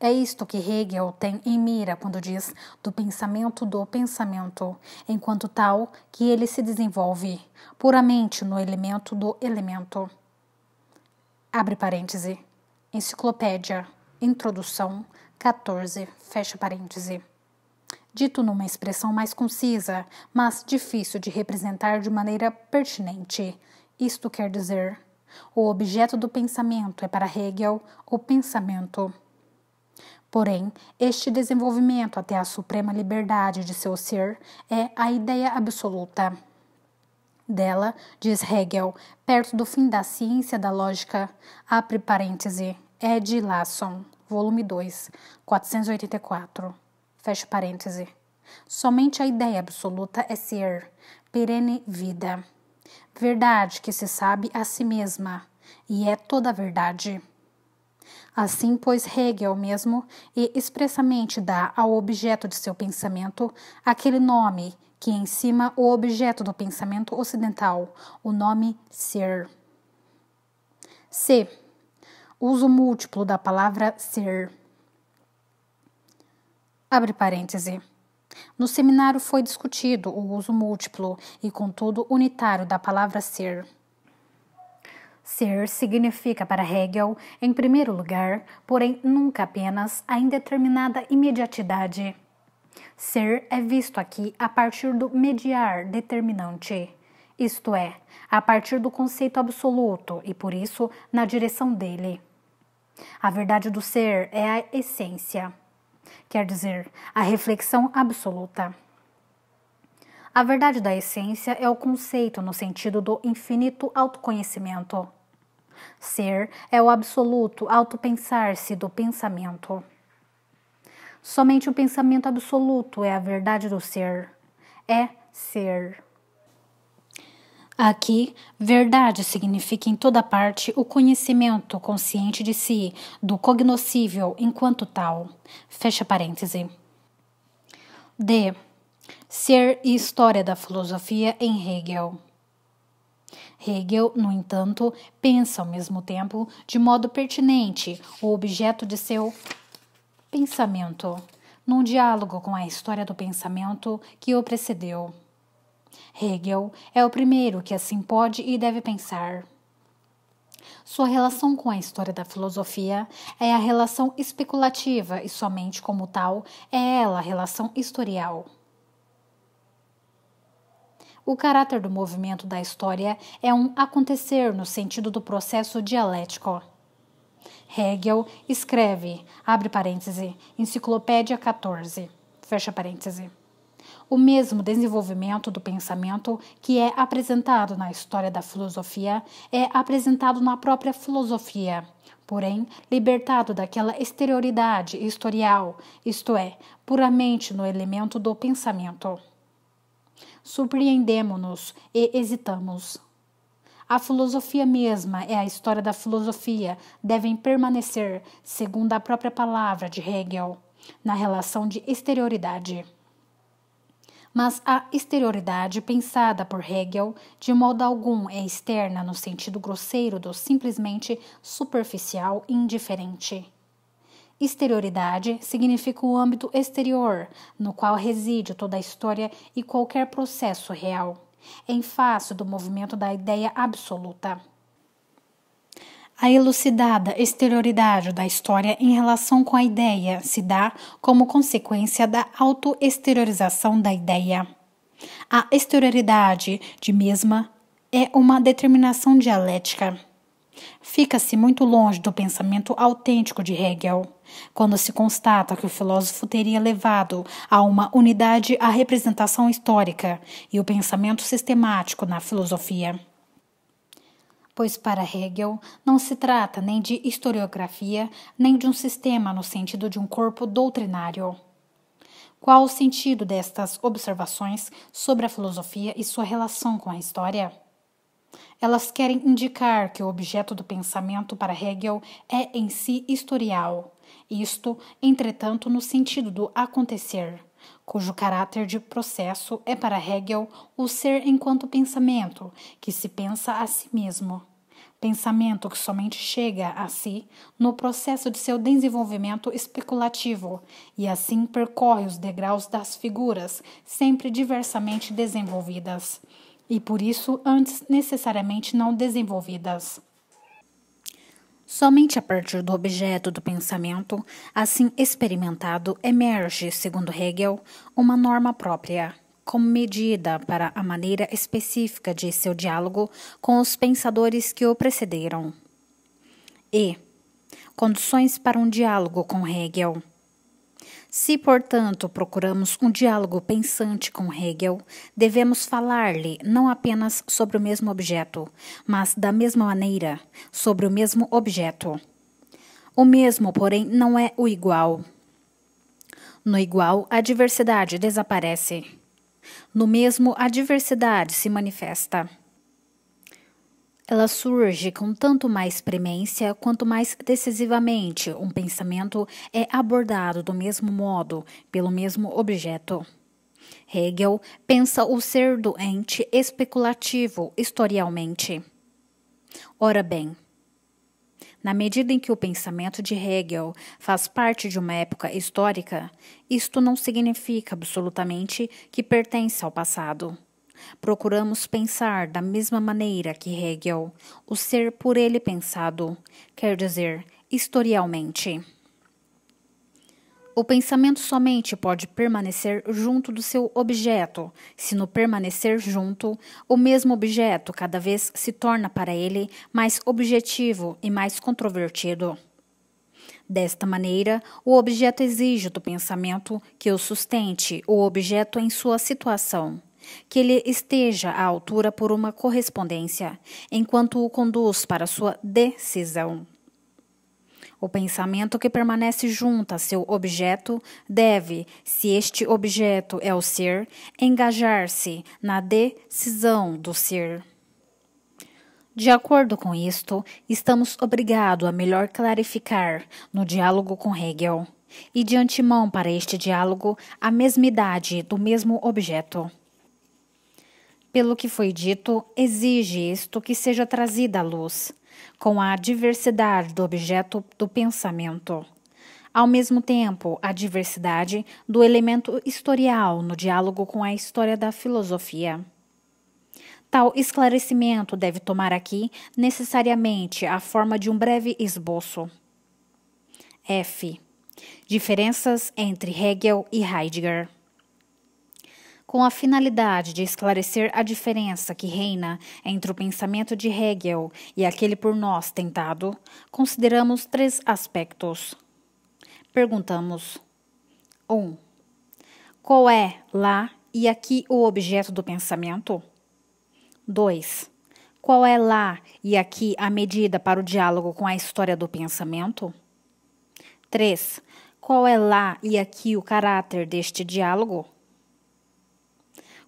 É isto que Hegel tem em mira quando diz do pensamento do pensamento, enquanto tal que ele se desenvolve puramente no elemento do elemento. Abre parêntese. Enciclopédia. Introdução. 14. Fecha parêntese dito numa expressão mais concisa, mas difícil de representar de maneira pertinente. Isto quer dizer: o objeto do pensamento é para Hegel o pensamento. Porém, este desenvolvimento até a suprema liberdade de seu ser é a ideia absoluta. Dela, diz Hegel, perto do fim da ciência da lógica, abre parêntese, Ed Lasson, volume 2, 484. Fecha parêntese. Somente a ideia absoluta é ser, perene vida. Verdade que se sabe a si mesma, e é toda verdade. Assim, pois, Hegel mesmo e expressamente dá ao objeto de seu pensamento aquele nome que em cima o objeto do pensamento ocidental, o nome ser. C. Uso múltiplo da palavra ser. Abre parêntese. No seminário foi discutido o uso múltiplo e, contudo, unitário da palavra ser. Ser significa para Hegel, em primeiro lugar, porém nunca apenas, a indeterminada imediatidade. Ser é visto aqui a partir do mediar determinante, isto é, a partir do conceito absoluto e, por isso, na direção dele. A verdade do ser é a essência quer dizer, a reflexão absoluta. A verdade da essência é o conceito no sentido do infinito autoconhecimento. Ser é o absoluto autopensar-se do pensamento. Somente o pensamento absoluto é a verdade do ser. É ser. Aqui, verdade significa em toda parte o conhecimento consciente de si, do cognoscível enquanto tal. Fecha parêntese. D. Ser e história da filosofia em Hegel. Hegel, no entanto, pensa ao mesmo tempo, de modo pertinente, o objeto de seu pensamento, num diálogo com a história do pensamento que o precedeu. Hegel é o primeiro que assim pode e deve pensar. Sua relação com a história da filosofia é a relação especulativa e somente como tal é ela a relação historial. O caráter do movimento da história é um acontecer no sentido do processo dialético. Hegel escreve, abre parêntese, Enciclopédia 14, fecha parêntese o mesmo desenvolvimento do pensamento que é apresentado na história da filosofia é apresentado na própria filosofia, porém libertado daquela exterioridade historial, isto é, puramente no elemento do pensamento. Surpreendemo-nos e hesitamos. A filosofia mesma é a história da filosofia, devem permanecer, segundo a própria palavra de Hegel, na relação de exterioridade mas a exterioridade pensada por Hegel de modo algum é externa no sentido grosseiro do simplesmente superficial e indiferente. Exterioridade significa o âmbito exterior, no qual reside toda a história e qualquer processo real, é em face do movimento da ideia absoluta. A elucidada exterioridade da história em relação com a ideia se dá como consequência da autoexteriorização da ideia. A exterioridade de mesma é uma determinação dialética. Fica-se muito longe do pensamento autêntico de Hegel, quando se constata que o filósofo teria levado a uma unidade a representação histórica e o pensamento sistemático na filosofia pois para Hegel não se trata nem de historiografia, nem de um sistema no sentido de um corpo doutrinário. Qual o sentido destas observações sobre a filosofia e sua relação com a história? Elas querem indicar que o objeto do pensamento para Hegel é em si historial, isto, entretanto, no sentido do acontecer cujo caráter de processo é para Hegel o ser enquanto pensamento, que se pensa a si mesmo. Pensamento que somente chega a si no processo de seu desenvolvimento especulativo e assim percorre os degraus das figuras, sempre diversamente desenvolvidas, e por isso antes necessariamente não desenvolvidas. Somente a partir do objeto do pensamento, assim experimentado, emerge, segundo Hegel, uma norma própria, como medida para a maneira específica de seu diálogo com os pensadores que o precederam. E. Condições para um diálogo com Hegel. Se, portanto, procuramos um diálogo pensante com Hegel, devemos falar-lhe não apenas sobre o mesmo objeto, mas da mesma maneira, sobre o mesmo objeto. O mesmo, porém, não é o igual. No igual, a diversidade desaparece. No mesmo, a diversidade se manifesta. Ela surge com tanto mais premência quanto mais decisivamente um pensamento é abordado do mesmo modo, pelo mesmo objeto. Hegel pensa o ser doente especulativo historialmente. Ora bem, na medida em que o pensamento de Hegel faz parte de uma época histórica, isto não significa absolutamente que pertence ao passado. Procuramos pensar da mesma maneira que Hegel, o ser por ele pensado, quer dizer, historialmente. O pensamento somente pode permanecer junto do seu objeto, se no permanecer junto, o mesmo objeto cada vez se torna para ele mais objetivo e mais controvertido. Desta maneira, o objeto exige do pensamento que o sustente o objeto em sua situação que ele esteja à altura por uma correspondência, enquanto o conduz para sua decisão. O pensamento que permanece junto a seu objeto deve, se este objeto é o ser, engajar-se na decisão do ser. De acordo com isto, estamos obrigados a melhor clarificar no diálogo com Hegel, e de antemão para este diálogo a mesmidade do mesmo objeto. Pelo que foi dito, exige isto que seja trazida à luz, com a diversidade do objeto do pensamento. Ao mesmo tempo, a diversidade do elemento historial no diálogo com a história da filosofia. Tal esclarecimento deve tomar aqui necessariamente a forma de um breve esboço. F. Diferenças entre Hegel e Heidegger com a finalidade de esclarecer a diferença que reina entre o pensamento de Hegel e aquele por nós tentado, consideramos três aspectos. Perguntamos: 1. Um, qual é lá e aqui o objeto do pensamento? 2. Qual é lá e aqui a medida para o diálogo com a história do pensamento? 3. Qual é lá e aqui o caráter deste diálogo?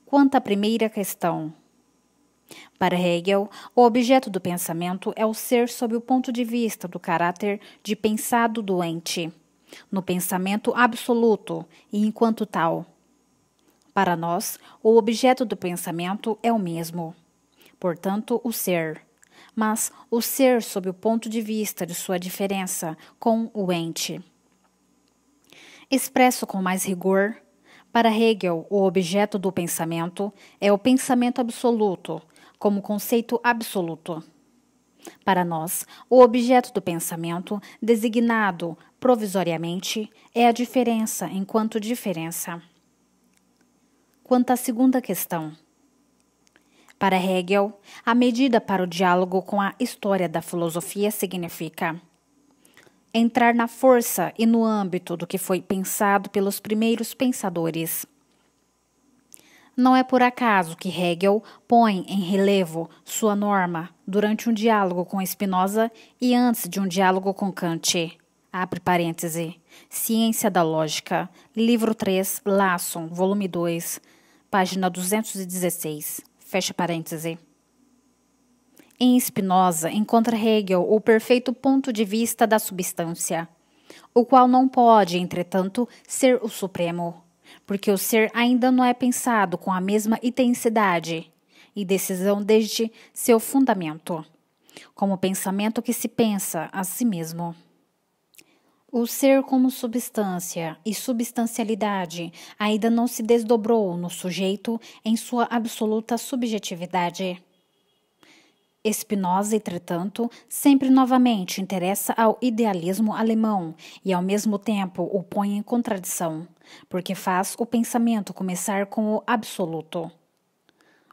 Quanto à primeira questão, para Hegel, o objeto do pensamento é o ser sob o ponto de vista do caráter de pensado doente, no pensamento absoluto e enquanto tal. Para nós, o objeto do pensamento é o mesmo, portanto, o ser, mas o ser sob o ponto de vista de sua diferença com o ente. Expresso com mais rigor, para Hegel, o objeto do pensamento é o pensamento absoluto, como conceito absoluto. Para nós, o objeto do pensamento, designado provisoriamente, é a diferença enquanto diferença. Quanto à segunda questão. Para Hegel, a medida para o diálogo com a história da filosofia significa entrar na força e no âmbito do que foi pensado pelos primeiros pensadores. Não é por acaso que Hegel põe em relevo sua norma durante um diálogo com Spinoza e antes de um diálogo com Kant. Abre parêntese. Ciência da Lógica, livro 3, Lasson, volume 2, página 216. Fecha parêntese. Em Spinoza, encontra Hegel o perfeito ponto de vista da substância, o qual não pode, entretanto, ser o supremo, porque o ser ainda não é pensado com a mesma intensidade e decisão desde seu fundamento, como pensamento que se pensa a si mesmo. O ser como substância e substancialidade ainda não se desdobrou no sujeito em sua absoluta subjetividade. Spinoza, entretanto, sempre novamente interessa ao idealismo alemão e, ao mesmo tempo, o põe em contradição, porque faz o pensamento começar com o absoluto.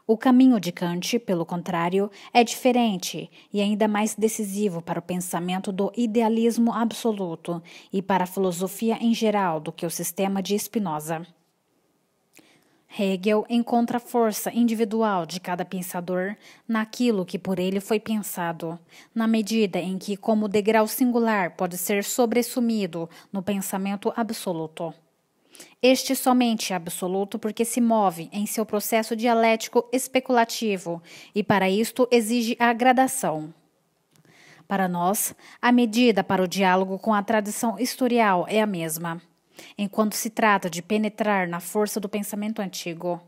O caminho de Kant, pelo contrário, é diferente e ainda mais decisivo para o pensamento do idealismo absoluto e para a filosofia em geral do que o sistema de Spinoza. Hegel encontra a força individual de cada pensador naquilo que por ele foi pensado, na medida em que, como degrau singular, pode ser sobressumido no pensamento absoluto. Este somente é absoluto porque se move em seu processo dialético especulativo e, para isto, exige a gradação. Para nós, a medida para o diálogo com a tradição historial é a mesma enquanto se trata de penetrar na força do pensamento antigo.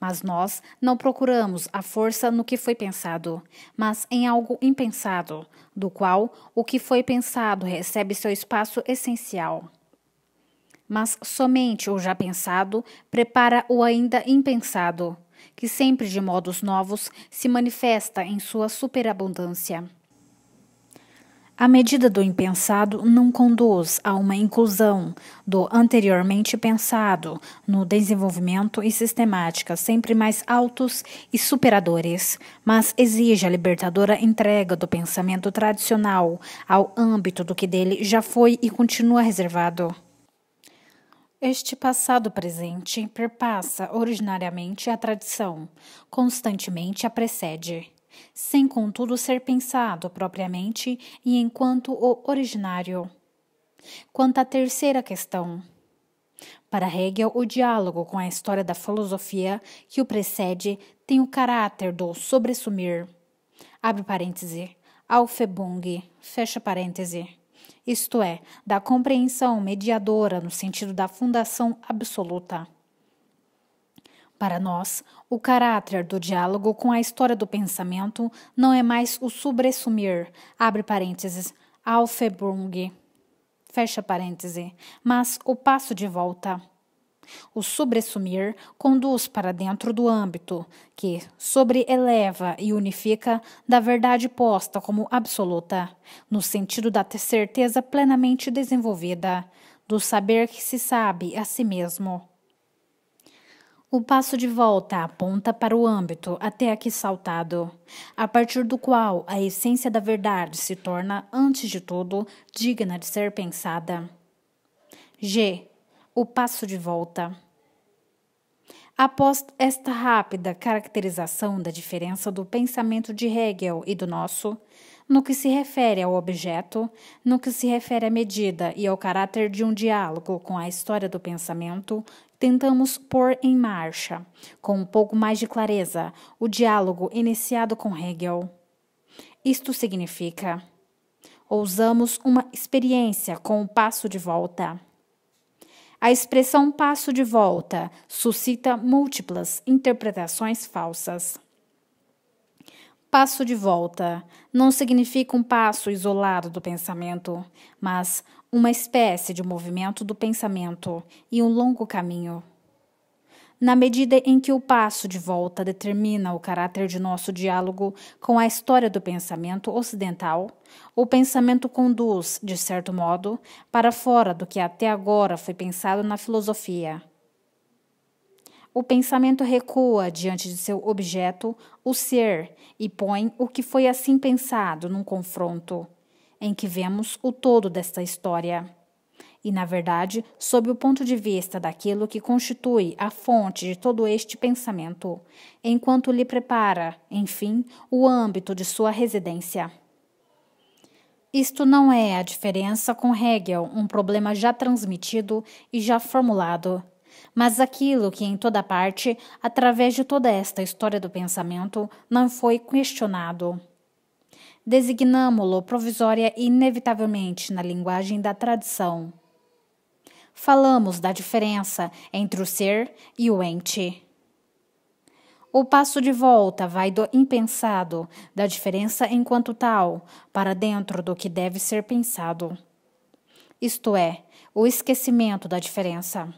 Mas nós não procuramos a força no que foi pensado, mas em algo impensado, do qual o que foi pensado recebe seu espaço essencial. Mas somente o já pensado prepara o ainda impensado, que sempre de modos novos se manifesta em sua superabundância. A medida do impensado não conduz a uma inclusão do anteriormente pensado no desenvolvimento e sistemática sempre mais altos e superadores, mas exige a libertadora entrega do pensamento tradicional ao âmbito do que dele já foi e continua reservado. Este passado presente perpassa originariamente a tradição, constantemente a precede sem contudo ser pensado propriamente e enquanto o originário. Quanto à terceira questão, para Hegel, o diálogo com a história da filosofia que o precede tem o caráter do sobressumir. Abre parêntese. Alfebung, fecha parêntese. Isto é, da compreensão mediadora no sentido da fundação absoluta. Para nós, o caráter do diálogo com a história do pensamento não é mais o sobressumir, abre parênteses, Alfebrung, fecha parêntese, mas o passo de volta. O sobressumir conduz para dentro do âmbito, que sobreeleva e unifica da verdade posta como absoluta, no sentido da certeza plenamente desenvolvida, do saber que se sabe a si mesmo. O passo de volta aponta para o âmbito até aqui saltado, a partir do qual a essência da verdade se torna, antes de tudo, digna de ser pensada. G. O passo de volta. Após esta rápida caracterização da diferença do pensamento de Hegel e do nosso, no que se refere ao objeto, no que se refere à medida e ao caráter de um diálogo com a história do pensamento tentamos pôr em marcha, com um pouco mais de clareza, o diálogo iniciado com Hegel. Isto significa: ousamos uma experiência com o passo de volta. A expressão passo de volta suscita múltiplas interpretações falsas. Passo de volta não significa um passo isolado do pensamento, mas uma espécie de movimento do pensamento e um longo caminho. Na medida em que o passo de volta determina o caráter de nosso diálogo com a história do pensamento ocidental, o pensamento conduz, de certo modo, para fora do que até agora foi pensado na filosofia. O pensamento recua diante de seu objeto, o ser, e põe o que foi assim pensado num confronto em que vemos o todo desta história. E, na verdade, sob o ponto de vista daquilo que constitui a fonte de todo este pensamento, enquanto lhe prepara, enfim, o âmbito de sua residência. Isto não é a diferença com Hegel, um problema já transmitido e já formulado, mas aquilo que em toda parte, através de toda esta história do pensamento, não foi questionado. Designámo-lo provisória inevitavelmente na linguagem da tradição. Falamos da diferença entre o ser e o ente. O passo de volta vai do impensado, da diferença enquanto tal, para dentro do que deve ser pensado. Isto é, o esquecimento da diferença.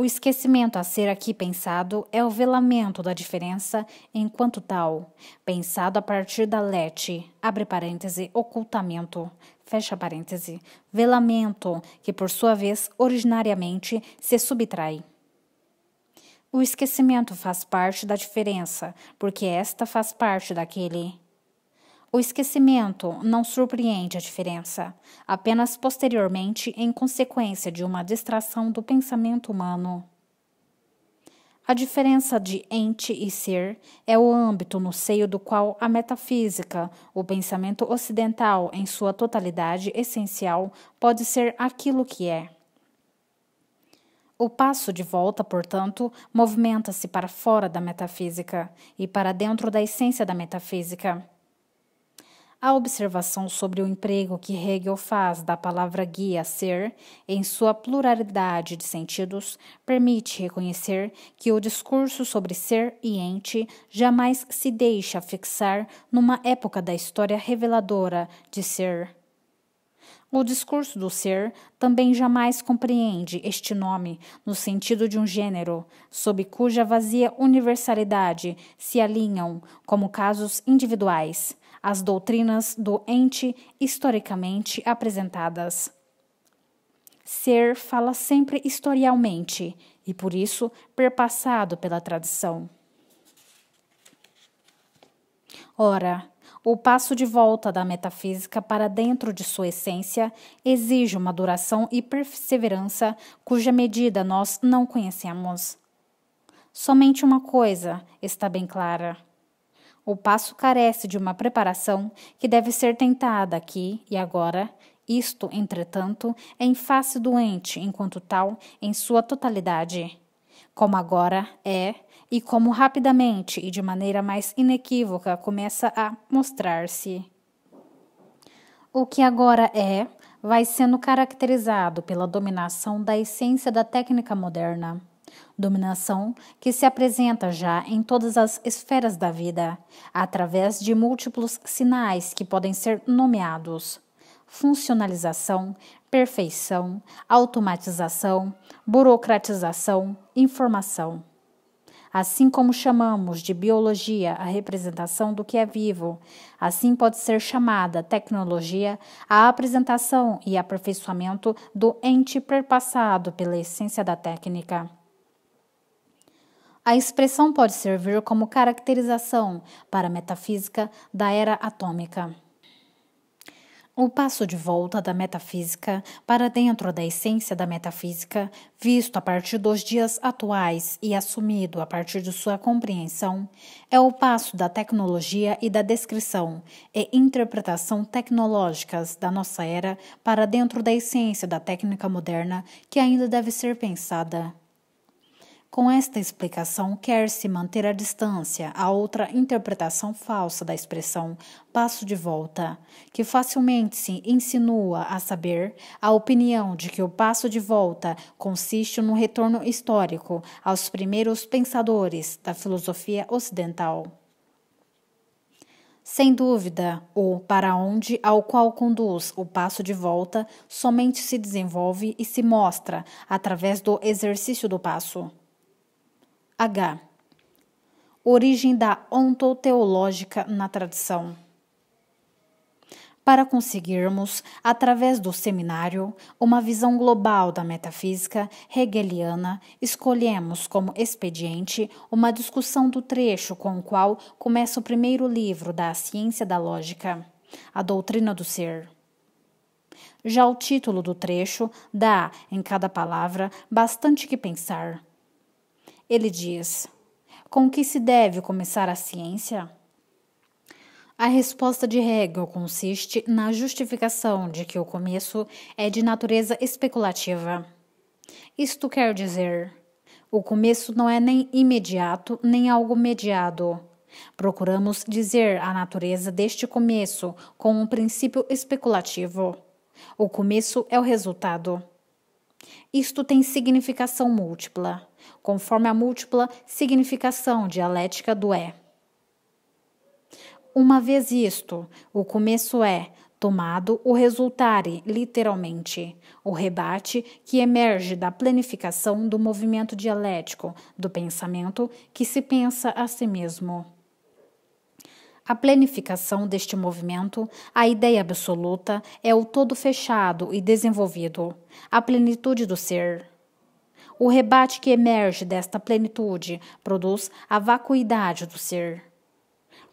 O esquecimento a ser aqui pensado é o velamento da diferença enquanto tal, pensado a partir da lete, abre parêntese, ocultamento, fecha parêntese, velamento, que por sua vez originariamente se subtrai. O esquecimento faz parte da diferença, porque esta faz parte daquele o esquecimento não surpreende a diferença, apenas posteriormente em consequência de uma distração do pensamento humano. A diferença de ente e ser é o âmbito no seio do qual a metafísica, o pensamento ocidental em sua totalidade essencial, pode ser aquilo que é. O passo de volta, portanto, movimenta-se para fora da metafísica e para dentro da essência da metafísica. A observação sobre o emprego que Hegel faz da palavra guia ser, em sua pluralidade de sentidos, permite reconhecer que o discurso sobre ser e ente jamais se deixa fixar numa época da história reveladora de ser. O discurso do ser também jamais compreende este nome no sentido de um gênero, sob cuja vazia universalidade se alinham como casos individuais, as doutrinas do ente historicamente apresentadas. Ser fala sempre historialmente e por isso perpassado pela tradição. Ora, o passo de volta da metafísica para dentro de sua essência exige uma duração e perseverança cuja medida nós não conhecemos. Somente uma coisa está bem clara: o passo carece de uma preparação que deve ser tentada aqui e agora. Isto, entretanto, é em face doente, enquanto tal, em sua totalidade. Como agora é, e como rapidamente e de maneira mais inequívoca começa a mostrar-se. O que agora é, vai sendo caracterizado pela dominação da essência da técnica moderna. Dominação que se apresenta já em todas as esferas da vida, através de múltiplos sinais que podem ser nomeados: funcionalização, perfeição, automatização, burocratização, informação. Assim como chamamos de biologia a representação do que é vivo, assim pode ser chamada tecnologia a apresentação e aperfeiçoamento do ente perpassado pela essência da técnica. A expressão pode servir como caracterização para a metafísica da era atômica. O passo de volta da metafísica para dentro da essência da metafísica, visto a partir dos dias atuais e assumido a partir de sua compreensão, é o passo da tecnologia e da descrição e interpretação tecnológicas da nossa era para dentro da essência da técnica moderna que ainda deve ser pensada. Com esta explicação, quer-se manter a distância a outra interpretação falsa da expressão passo de volta, que facilmente se insinua a saber a opinião de que o passo de volta consiste no retorno histórico aos primeiros pensadores da filosofia ocidental. Sem dúvida, o para onde ao qual conduz o passo de volta somente se desenvolve e se mostra através do exercício do passo. H. Origem da ontoteológica na tradição. Para conseguirmos, através do seminário, uma visão global da metafísica hegeliana, escolhemos como expediente uma discussão do trecho com o qual começa o primeiro livro da Ciência da Lógica, A Doutrina do Ser. Já o título do trecho dá, em cada palavra, bastante que pensar ele diz: Com que se deve começar a ciência? A resposta de Hegel consiste na justificação de que o começo é de natureza especulativa. Isto quer dizer, o começo não é nem imediato nem algo mediado. Procuramos dizer a natureza deste começo com um princípio especulativo. O começo é o resultado. Isto tem significação múltipla, conforme a múltipla significação dialética do é. Uma vez isto, o começo é, tomado o resultare, literalmente, o rebate que emerge da planificação do movimento dialético, do pensamento que se pensa a si mesmo. A planificação deste movimento, a ideia absoluta, é o todo fechado e desenvolvido, a plenitude do ser. O rebate que emerge desta plenitude produz a vacuidade do ser.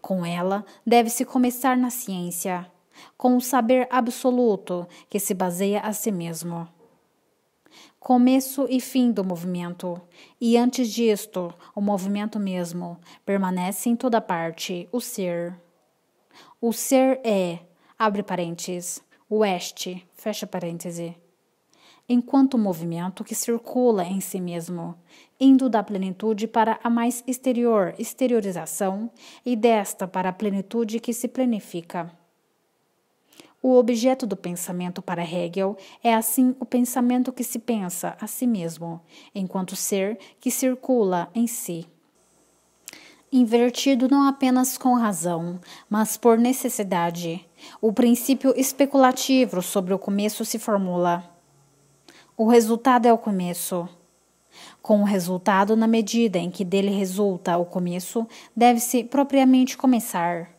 Com ela, deve-se começar na ciência, com o saber absoluto que se baseia a si mesmo. Começo e fim do movimento, e antes disto, o movimento mesmo, permanece em toda parte o ser. O ser é, abre parênteses, oeste, fecha parêntese enquanto movimento que circula em si mesmo, indo da plenitude para a mais exterior exteriorização e desta para a plenitude que se plenifica. O objeto do pensamento para Hegel é assim o pensamento que se pensa a si mesmo, enquanto ser que circula em si. Invertido não apenas com razão, mas por necessidade, o princípio especulativo sobre o começo se formula. O resultado é o começo. Com o resultado, na medida em que dele resulta o começo, deve-se propriamente começar.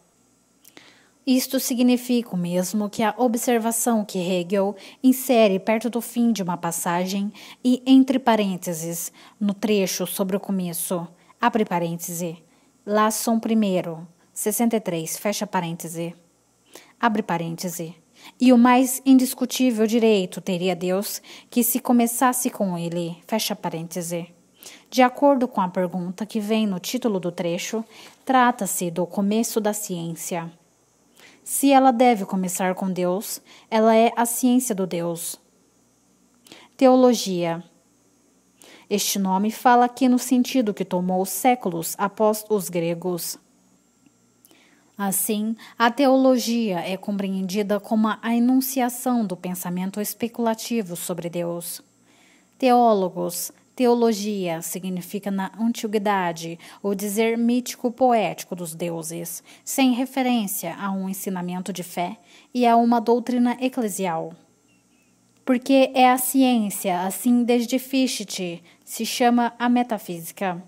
Isto significa o mesmo que a observação que Hegel insere perto do fim de uma passagem e entre parênteses, no trecho sobre o começo, abre parêntese, são primeiro, 63, fecha parêntese, abre parêntese. E o mais indiscutível direito teria Deus que se começasse com ele. Fecha parêntese. De acordo com a pergunta que vem no título do trecho, trata-se do começo da ciência. Se ela deve começar com Deus, ela é a ciência do Deus. Teologia. Este nome fala aqui no sentido que tomou séculos após os gregos. Assim, a teologia é compreendida como a enunciação do pensamento especulativo sobre Deus. Teólogos, teologia significa na antiguidade o dizer mítico poético dos deuses, sem referência a um ensinamento de fé e a uma doutrina eclesial. Porque é a ciência, assim desde Fichte, se chama a metafísica.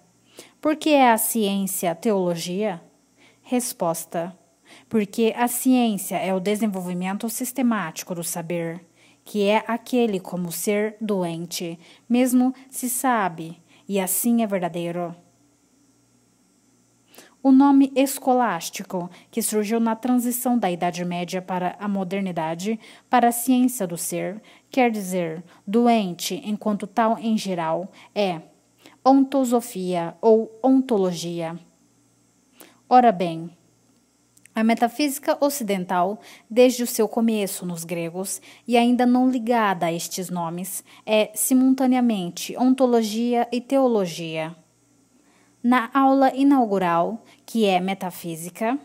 Porque é a ciência teologia? Resposta: Porque a ciência é o desenvolvimento sistemático do saber, que é aquele como ser doente, mesmo se sabe, e assim é verdadeiro. O nome escolástico, que surgiu na transição da Idade Média para a modernidade, para a ciência do ser, quer dizer doente enquanto tal em geral, é ontosofia ou ontologia Ora bem, a metafísica ocidental, desde o seu começo nos gregos, e ainda não ligada a estes nomes, é simultaneamente ontologia e teologia. Na aula inaugural, que é Metafísica,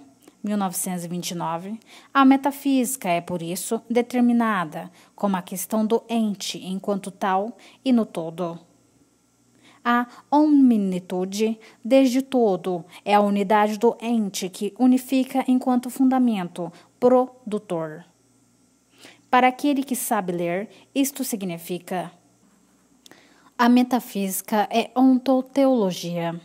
1929, a metafísica é, por isso, determinada como a questão do ente enquanto tal e no todo. A omnitude, desde todo, é a unidade do ente que unifica enquanto fundamento, produtor. Para aquele que sabe ler, isto significa. A metafísica é ontoteologia.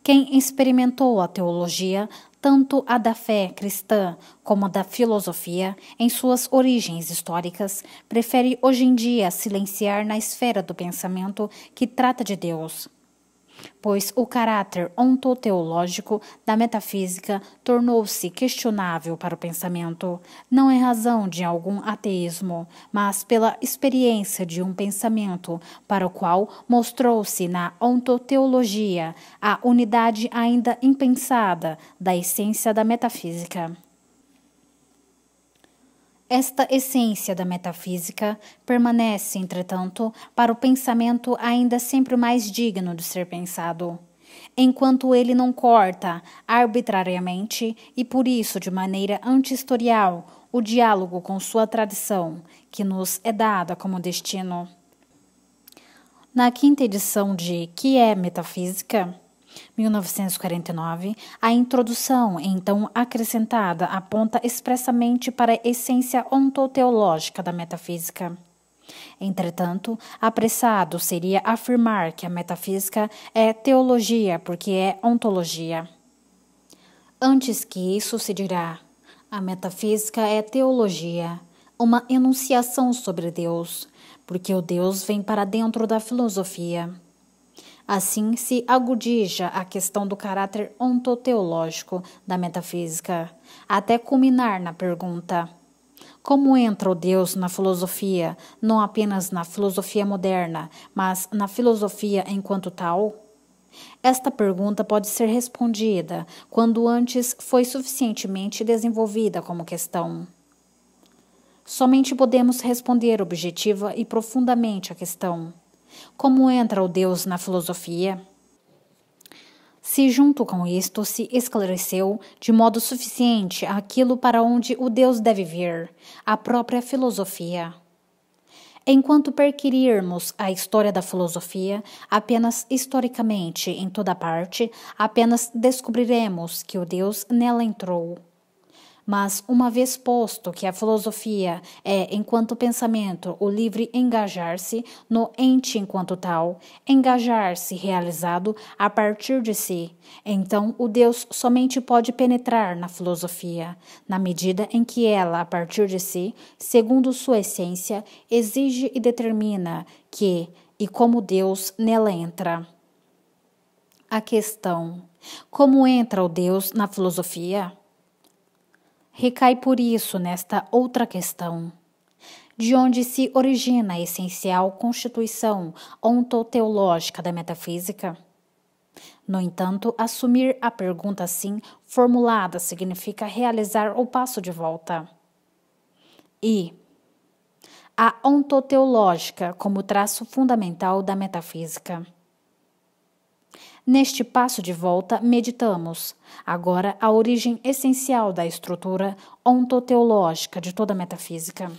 Quem experimentou a teologia tanto a da fé cristã como a da filosofia, em suas origens históricas, prefere hoje em dia silenciar na esfera do pensamento que trata de Deus, pois o caráter ontoteológico da metafísica tornou-se questionável para o pensamento, não em é razão de algum ateísmo, mas pela experiência de um pensamento para o qual mostrou-se na ontoteologia a unidade ainda impensada da essência da metafísica. Esta essência da metafísica permanece, entretanto, para o pensamento ainda sempre mais digno de ser pensado, enquanto ele não corta arbitrariamente e por isso de maneira anti-historial o diálogo com sua tradição, que nos é dada como destino. Na quinta edição de Que é Metafísica? 1949, a introdução, então acrescentada, aponta expressamente para a essência ontoteológica da metafísica. Entretanto, apressado seria afirmar que a metafísica é teologia porque é ontologia. Antes que isso se dirá, a metafísica é teologia, uma enunciação sobre Deus, porque o Deus vem para dentro da filosofia. Assim se agudiza a questão do caráter ontoteológico da metafísica, até culminar na pergunta: como entra o Deus na filosofia, não apenas na filosofia moderna, mas na filosofia enquanto tal? Esta pergunta pode ser respondida quando antes foi suficientemente desenvolvida como questão. Somente podemos responder objetiva e profundamente a questão. Como entra o Deus na filosofia? Se, junto com isto, se esclareceu de modo suficiente aquilo para onde o Deus deve vir, a própria filosofia. Enquanto perquirirmos a história da filosofia apenas historicamente em toda parte, apenas descobriremos que o Deus nela entrou mas, uma vez posto que a filosofia é, enquanto pensamento, o livre engajar-se no ente enquanto tal, engajar-se realizado a partir de si, então o Deus somente pode penetrar na filosofia, na medida em que ela, a partir de si, segundo sua essência, exige e determina que, e como Deus nela entra. A questão: como entra o Deus na filosofia? recai por isso nesta outra questão. De onde se origina a essencial constituição ontoteológica da metafísica? No entanto, assumir a pergunta assim formulada significa realizar o passo de volta. E a ontoteológica como traço fundamental da metafísica. Neste passo de volta, meditamos agora a origem essencial da estrutura ontoteológica de toda a metafísica.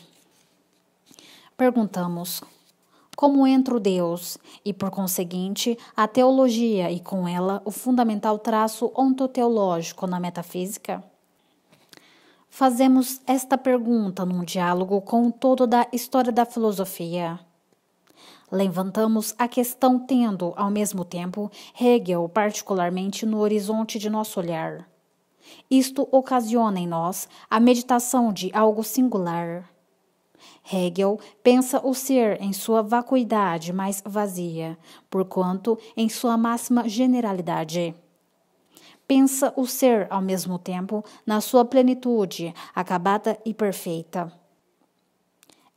Perguntamos: como entra o Deus e, por conseguinte, a teologia e com ela o fundamental traço ontoteológico na metafísica? Fazemos esta pergunta num diálogo com o todo da história da filosofia Levantamos a questão tendo, ao mesmo tempo, Hegel particularmente no horizonte de nosso olhar. Isto ocasiona em nós a meditação de algo singular. Hegel pensa o ser em sua vacuidade mais vazia, porquanto em sua máxima generalidade. Pensa o ser ao mesmo tempo na sua plenitude, acabada e perfeita.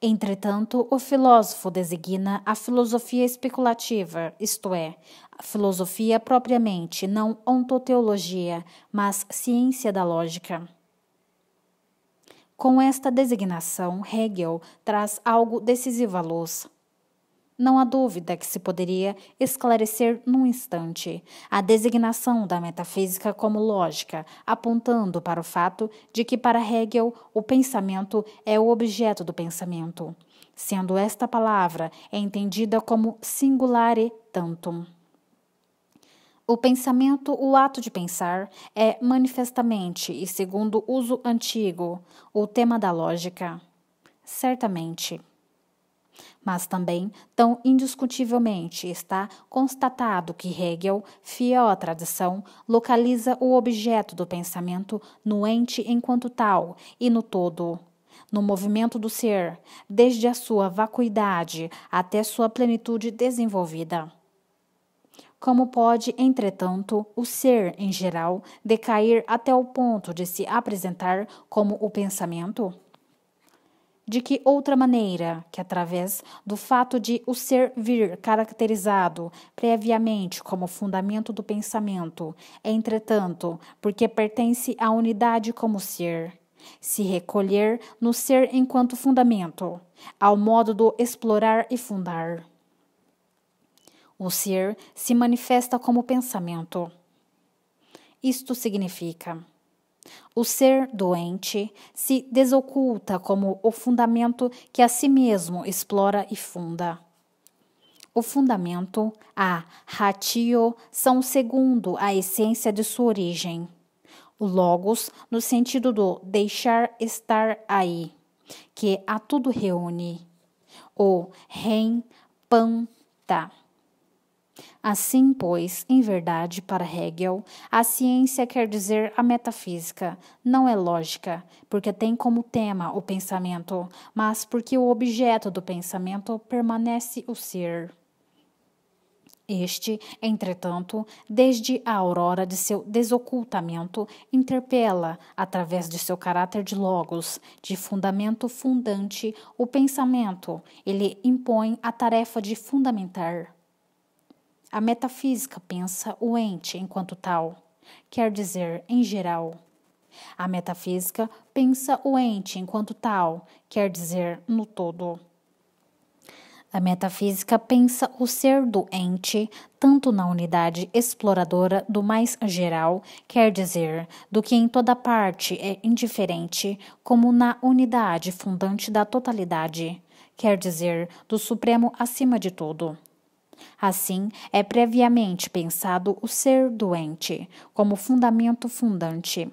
Entretanto, o filósofo designa a filosofia especulativa, isto é, a filosofia propriamente, não ontoteologia, mas ciência da lógica. Com esta designação, Hegel traz algo decisivo à luz não há dúvida que se poderia esclarecer num instante a designação da metafísica como lógica, apontando para o fato de que, para Hegel, o pensamento é o objeto do pensamento, sendo esta palavra entendida como singulare tantum. O pensamento, o ato de pensar, é manifestamente e segundo uso antigo, o tema da lógica. Certamente. Mas também, tão indiscutivelmente está constatado que Hegel, fiel à tradição, localiza o objeto do pensamento no ente enquanto tal e no todo no movimento do ser, desde a sua vacuidade até sua plenitude desenvolvida. Como pode, entretanto, o ser em geral decair até o ponto de se apresentar como o pensamento? De que outra maneira que através do fato de o ser vir caracterizado previamente como fundamento do pensamento, entretanto, porque pertence à unidade como ser, se recolher no ser enquanto fundamento, ao modo do explorar e fundar. O ser se manifesta como pensamento. Isto significa o ser doente se desoculta como o fundamento que a si mesmo explora e funda. O fundamento, a ratio, são segundo a essência de sua origem. O logos, no sentido do deixar estar aí, que a tudo reúne. O rem panta. Assim, pois, em verdade, para Hegel, a ciência quer dizer a metafísica, não é lógica, porque tem como tema o pensamento, mas porque o objeto do pensamento permanece o ser. Este, entretanto, desde a aurora de seu desocultamento, interpela, através de seu caráter de logos, de fundamento fundante, o pensamento. Ele impõe a tarefa de fundamentar. A metafísica pensa o ente enquanto tal, quer dizer, em geral. A metafísica pensa o ente enquanto tal, quer dizer, no todo. A metafísica pensa o ser do ente tanto na unidade exploradora do mais geral, quer dizer, do que em toda parte é indiferente, como na unidade fundante da totalidade, quer dizer, do supremo acima de tudo. Assim, é previamente pensado o ser doente como fundamento fundante.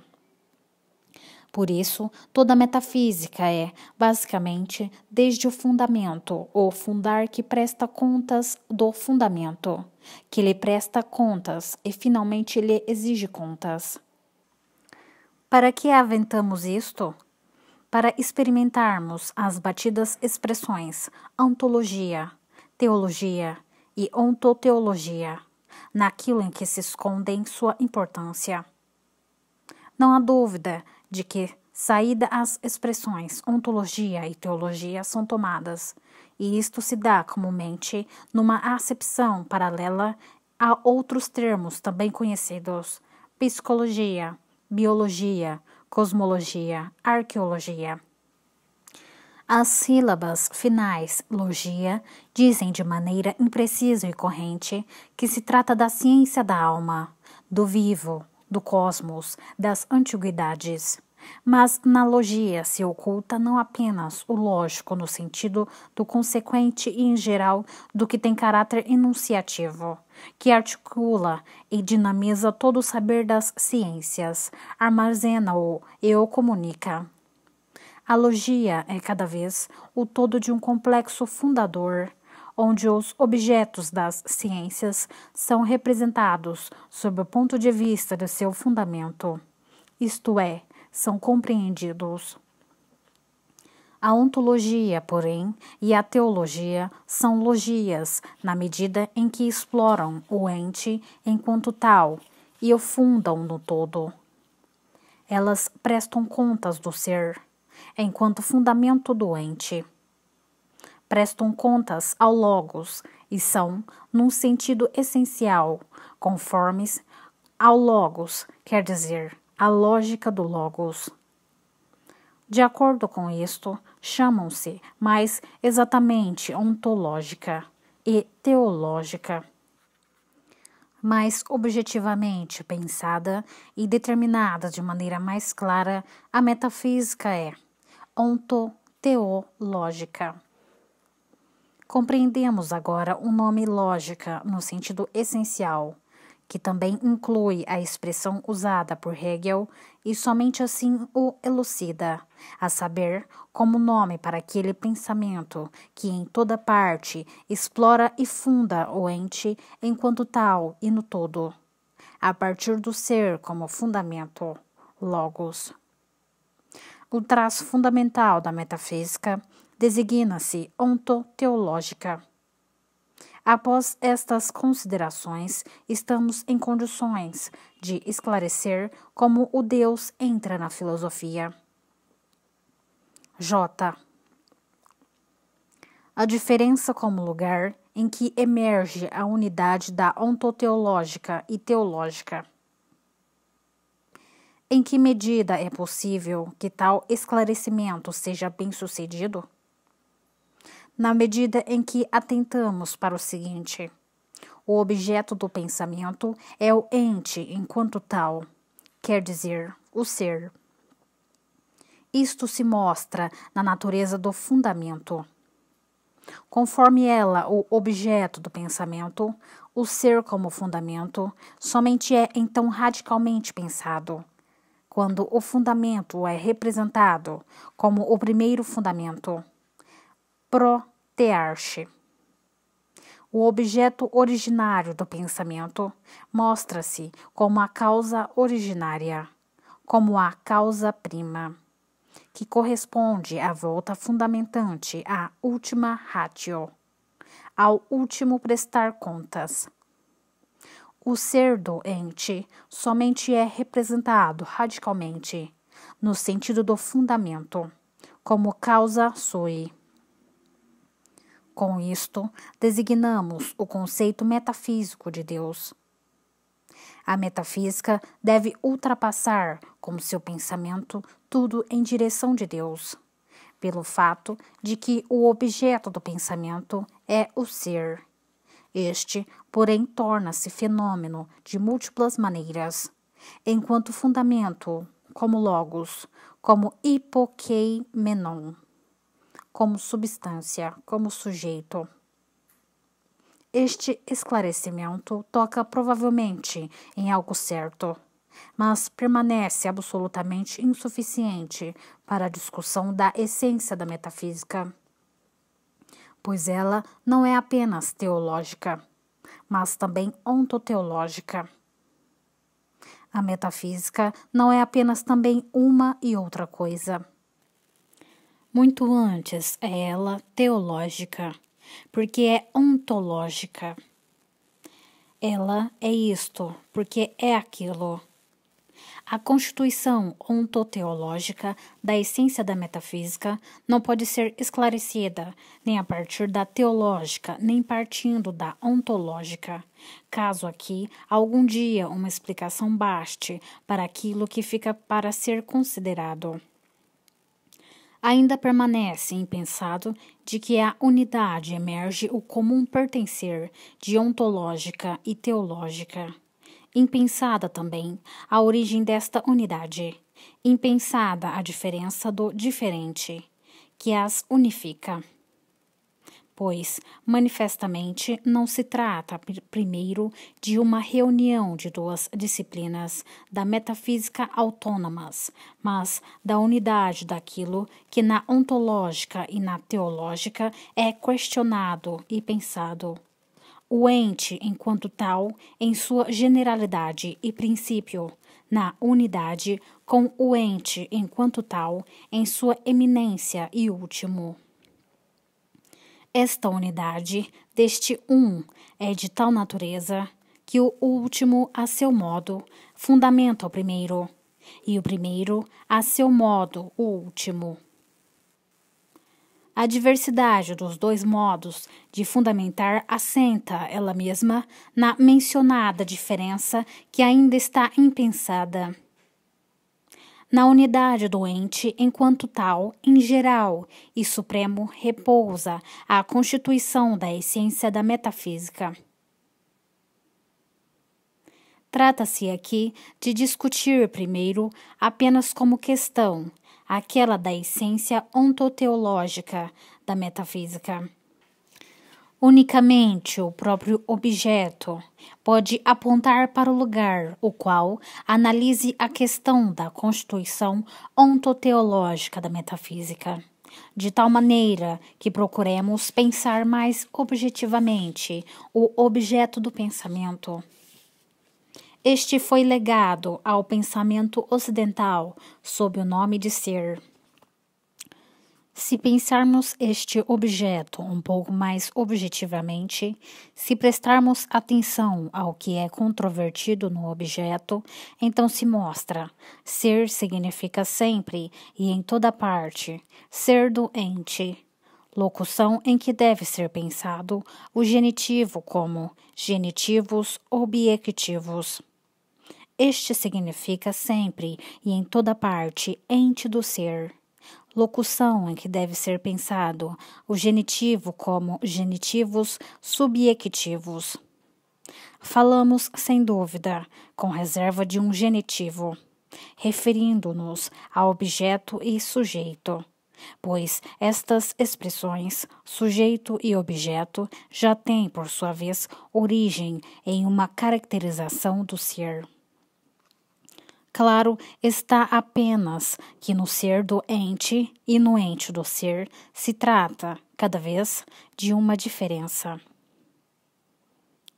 Por isso, toda metafísica é, basicamente, desde o fundamento, ou fundar que presta contas do fundamento, que lhe presta contas e finalmente lhe exige contas. Para que aventamos isto? Para experimentarmos as batidas expressões ontologia, teologia, e ontoteologia, naquilo em que se escondem sua importância. Não há dúvida de que, saída as expressões ontologia e teologia são tomadas, e isto se dá comumente numa acepção paralela a outros termos também conhecidos: psicologia, biologia, cosmologia, arqueologia as sílabas finais, logia, dizem de maneira imprecisa e corrente que se trata da ciência da alma, do vivo, do cosmos, das antiguidades. Mas na logia se oculta não apenas o lógico no sentido do consequente e em geral do que tem caráter enunciativo, que articula e dinamiza todo o saber das ciências, armazena-o e o comunica a logia é cada vez o todo de um complexo fundador, onde os objetos das ciências são representados sob o ponto de vista de seu fundamento, isto é, são compreendidos. A ontologia, porém, e a teologia são logias na medida em que exploram o ente enquanto tal e o fundam no todo. Elas prestam contas do ser enquanto fundamento doente. Prestam contas ao Logos e são, num sentido essencial, conformes ao Logos, quer dizer, à lógica do Logos. De acordo com isto, chamam-se mais exatamente ontológica e teológica. Mais objetivamente pensada e determinada de maneira mais clara, a metafísica é ontoteológica. Compreendemos agora o nome lógica no sentido essencial, que também inclui a expressão usada por Hegel e somente assim o elucida, a saber, como nome para aquele pensamento que em toda parte explora e funda o ente enquanto tal e no todo, a partir do ser como fundamento, logos o traço fundamental da metafísica designa-se ontoteológica. Após estas considerações, estamos em condições de esclarecer como o Deus entra na filosofia. J. A diferença como lugar em que emerge a unidade da ontoteológica e teológica. Em que medida é possível que tal esclarecimento seja bem sucedido? Na medida em que atentamos para o seguinte: o objeto do pensamento é o ente enquanto tal, quer dizer, o ser. Isto se mostra na natureza do fundamento. Conforme ela, o objeto do pensamento, o ser como fundamento, somente é então radicalmente pensado, quando o fundamento é representado como o primeiro fundamento, protearche. O objeto originário do pensamento mostra-se como a causa originária, como a causa prima, que corresponde à volta fundamentante à última ratio, ao último prestar contas, o ser doente somente é representado radicalmente, no sentido do fundamento, como causa sui. Com isto, designamos o conceito metafísico de Deus. A metafísica deve ultrapassar, com seu pensamento, tudo em direção de Deus, pelo fato de que o objeto do pensamento é o ser. Este, porém, torna-se fenômeno de múltiplas maneiras, enquanto fundamento, como logos, como hipokeimenon, como substância, como sujeito. Este esclarecimento toca provavelmente em algo certo, mas permanece absolutamente insuficiente para a discussão da essência da metafísica pois ela não é apenas teológica, mas também ontoteológica. A metafísica não é apenas também uma e outra coisa. Muito antes é ela teológica, porque é ontológica. Ela é isto, porque é aquilo. A constituição ontoteológica da essência da metafísica não pode ser esclarecida nem a partir da teológica, nem partindo da ontológica. Caso aqui algum dia uma explicação baste para aquilo que fica para ser considerado ainda permanece impensado de que a unidade emerge o comum pertencer de ontológica e teológica impensada também a origem desta unidade, impensada a diferença do diferente, que as unifica. Pois, manifestamente, não se trata primeiro de uma reunião de duas disciplinas da metafísica autônomas, mas da unidade daquilo que na ontológica e na teológica é questionado e pensado o ente enquanto tal, em sua generalidade e princípio, na unidade com o ente enquanto tal, em sua eminência e último. Esta unidade deste um é de tal natureza que o último, a seu modo, fundamenta o primeiro, e o primeiro, a seu modo, o último. A diversidade dos dois modos de fundamentar assenta ela mesma na mencionada diferença que ainda está impensada. Na unidade doente, enquanto tal, em geral e supremo, repousa a constituição da essência da metafísica. Trata-se aqui de discutir primeiro apenas como questão aquela da essência ontoteológica da metafísica. Unicamente o próprio objeto pode apontar para o lugar o qual analise a questão da constituição ontoteológica da metafísica, de tal maneira que procuremos pensar mais objetivamente o objeto do pensamento este foi legado ao pensamento ocidental sob o nome de ser. Se pensarmos este objeto um pouco mais objetivamente, se prestarmos atenção ao que é controvertido no objeto, então se mostra. Ser significa sempre e em toda parte ser doente. Locução em que deve ser pensado o genitivo como genitivos objetivos. Este significa sempre e em toda parte ente do ser. Locução em que deve ser pensado o genitivo como genitivos subjetivos Falamos, sem dúvida, com reserva de um genitivo, referindo-nos a objeto e sujeito, pois estas expressões, sujeito e objeto, já têm, por sua vez, origem em uma caracterização do ser. Claro está apenas que no ser do ente e no ente do ser se trata, cada vez, de uma diferença.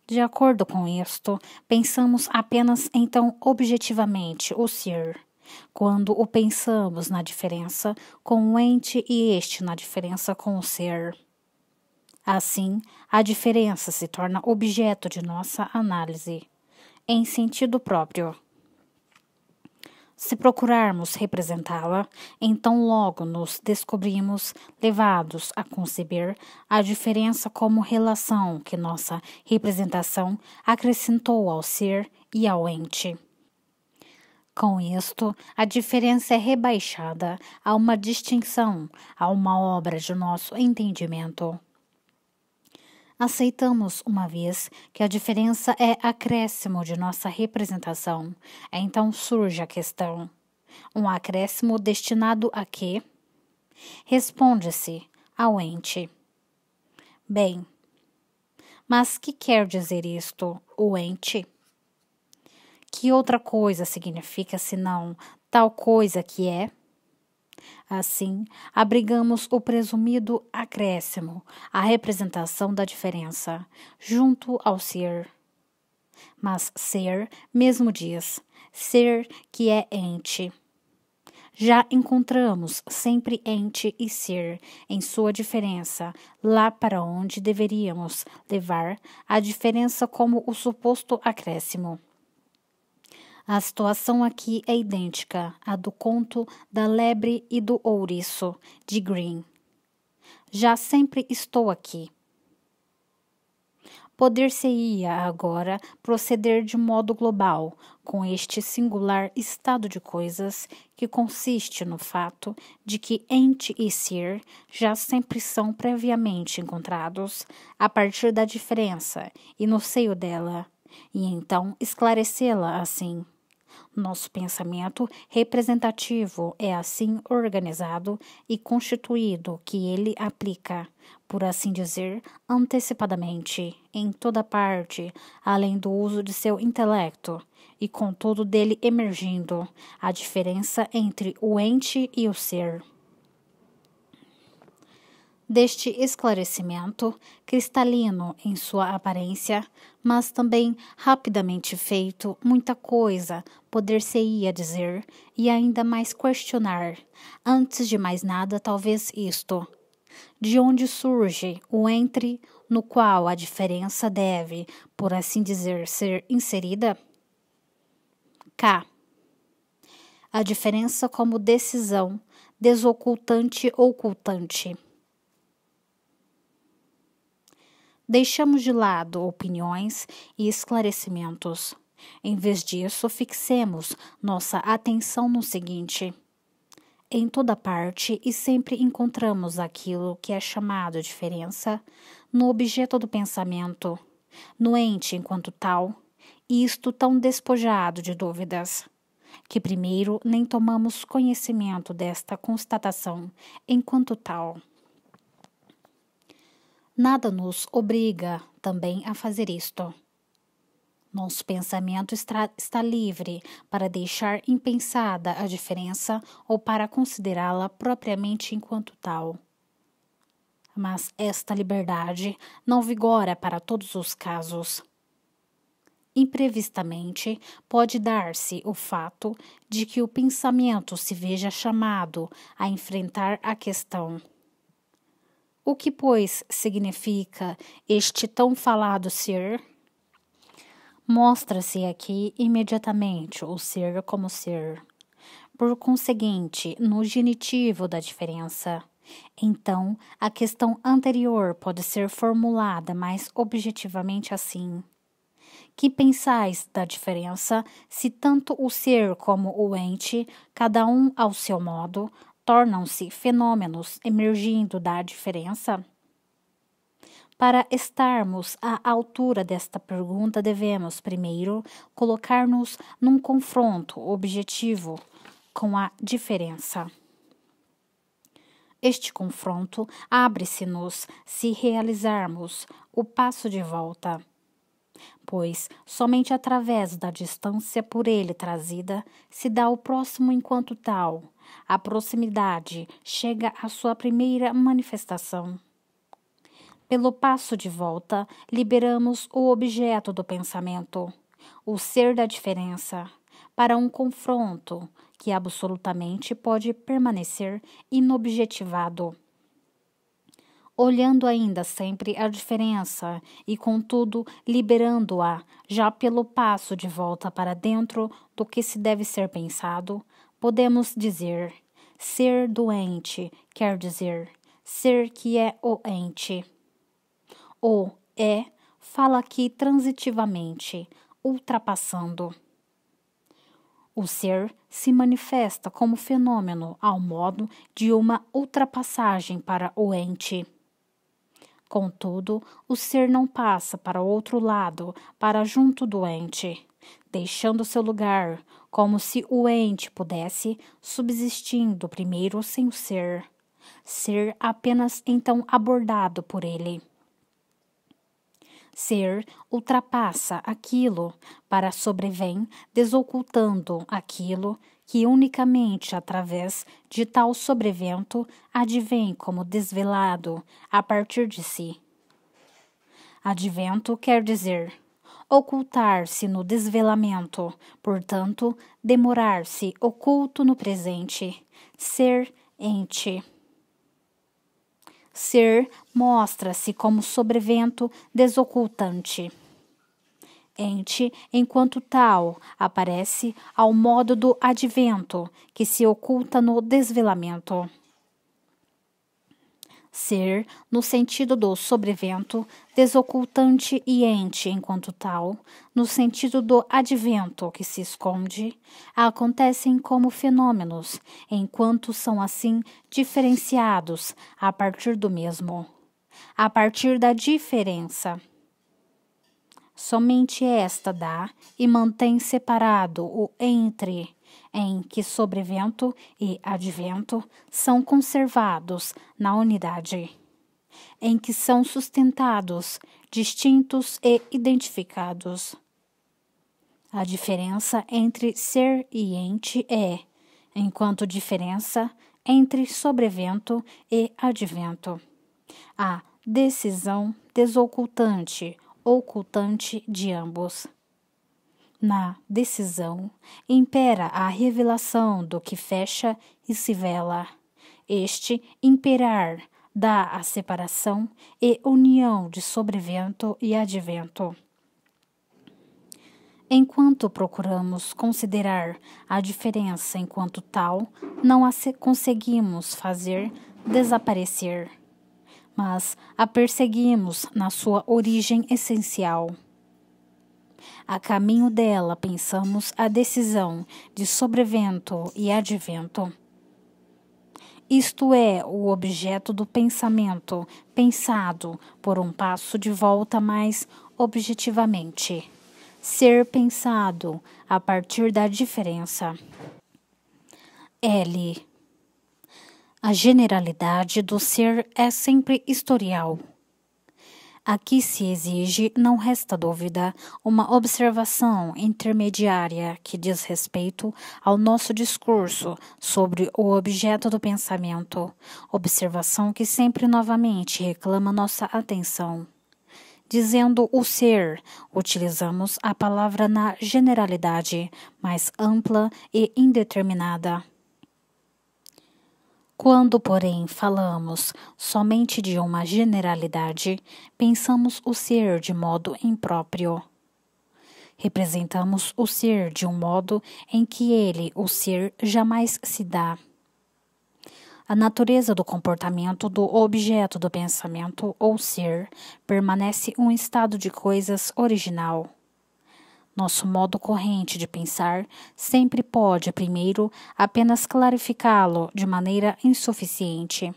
De acordo com isto, pensamos apenas então objetivamente o ser, quando o pensamos na diferença com o ente e este na diferença com o ser. Assim, a diferença se torna objeto de nossa análise, em sentido próprio. Se procurarmos representá-la, então logo nos descobrimos levados a conceber a diferença como relação que nossa representação acrescentou ao ser e ao ente. Com isto, a diferença é rebaixada a uma distinção, a uma obra de nosso entendimento aceitamos uma vez que a diferença é acréscimo de nossa representação, é então surge a questão: um acréscimo destinado a quê? Responde-se ao ente. Bem, mas que quer dizer isto, o ente? Que outra coisa significa senão tal coisa que é? Assim, abrigamos o presumido acréscimo, a representação da diferença, junto ao ser. Mas ser mesmo diz, ser que é ente. Já encontramos sempre ente e ser em sua diferença, lá para onde deveríamos levar a diferença como o suposto acréscimo. A situação aqui é idêntica à do conto da lebre e do ouriço, de Green. Já sempre estou aqui. Poder-se-ia agora proceder de modo global com este singular estado de coisas que consiste no fato de que ente e ser já sempre são previamente encontrados a partir da diferença e no seio dela e então esclarecê-la assim. Nosso pensamento representativo é assim organizado e constituído que ele aplica, por assim dizer, antecipadamente, em toda parte, além do uso de seu intelecto, e contudo dele emergindo a diferença entre o ente e o ser deste esclarecimento, cristalino em sua aparência, mas também rapidamente feito, muita coisa poder-se-ia dizer e ainda mais questionar. Antes de mais nada, talvez isto: de onde surge o entre no qual a diferença deve, por assim dizer, ser inserida? K. A diferença como decisão desocultante-ocultante. ocultante Deixamos de lado opiniões e esclarecimentos. Em vez disso, fixemos nossa atenção no seguinte: em toda parte e sempre encontramos aquilo que é chamado diferença no objeto do pensamento, no ente enquanto tal, isto tão despojado de dúvidas, que primeiro nem tomamos conhecimento desta constatação enquanto tal. Nada nos obriga também a fazer isto. Nosso pensamento está livre para deixar impensada a diferença ou para considerá-la propriamente enquanto tal. Mas esta liberdade não vigora para todos os casos. Imprevistamente, pode dar-se o fato de que o pensamento se veja chamado a enfrentar a questão o que, pois, significa este tão falado ser? Mostra-se aqui imediatamente o ser como ser. Por conseguinte, no genitivo da diferença. Então, a questão anterior pode ser formulada mais objetivamente assim: Que pensais da diferença se tanto o ser como o ente, cada um ao seu modo, tornam-se fenômenos emergindo da diferença? Para estarmos à altura desta pergunta, devemos primeiro colocar-nos num confronto objetivo com a diferença. Este confronto abre-se-nos se realizarmos o passo de volta, pois somente através da distância por ele trazida se dá o próximo enquanto tal a proximidade chega à sua primeira manifestação. Pelo passo de volta, liberamos o objeto do pensamento, o ser da diferença, para um confronto que absolutamente pode permanecer inobjetivado olhando ainda sempre a diferença e, contudo, liberando-a já pelo passo de volta para dentro do que se deve ser pensado, Podemos dizer: ser doente quer dizer ser que é o ente. O é fala aqui transitivamente, ultrapassando. O ser se manifesta como fenômeno ao modo de uma ultrapassagem para o ente. Contudo, o ser não passa para outro lado, para junto do ente, deixando seu lugar, como se o ente pudesse, subsistindo primeiro sem o ser, ser apenas então abordado por ele. Ser ultrapassa aquilo para sobrevém, desocultando aquilo que unicamente através de tal sobrevento advém como desvelado a partir de si. Advento quer dizer ocultar-se no desvelamento, portanto, demorar-se oculto no presente, ser ente. Ser mostra-se como sobrevento desocultante. Ente, enquanto tal, aparece ao modo do advento, que se oculta no desvelamento ser, no sentido do sobrevento, desocultante e ente enquanto tal, no sentido do advento que se esconde, acontecem como fenômenos, enquanto são assim diferenciados a partir do mesmo, a partir da diferença. Somente esta dá e mantém separado o entre em que sobrevento e advento são conservados na unidade, em que são sustentados, distintos e identificados. A diferença entre ser e ente é, enquanto diferença entre sobrevento e advento, a decisão desocultante, ocultante de ambos. Na decisão, impera a revelação do que fecha e se vela. Este imperar dá a separação e união de sobrevento e advento. Enquanto procuramos considerar a diferença enquanto tal, não a conseguimos fazer desaparecer, mas a perseguimos na sua origem essencial. A caminho dela pensamos a decisão de sobrevento e advento. Isto é o objeto do pensamento, pensado por um passo de volta mais objetivamente. Ser pensado a partir da diferença. L. A generalidade do ser é sempre historial. Aqui se exige, não resta dúvida, uma observação intermediária que diz respeito ao nosso discurso sobre o objeto do pensamento, observação que sempre novamente reclama nossa atenção. Dizendo o ser, utilizamos a palavra na generalidade, mais ampla e indeterminada quando, porém, falamos somente de uma generalidade, pensamos o ser de modo impróprio. Representamos o ser de um modo em que ele, o ser, jamais se dá. A natureza do comportamento do objeto do pensamento ou ser permanece um estado de coisas original nosso modo corrente de pensar sempre pode, primeiro, apenas clarificá-lo de maneira insuficiente.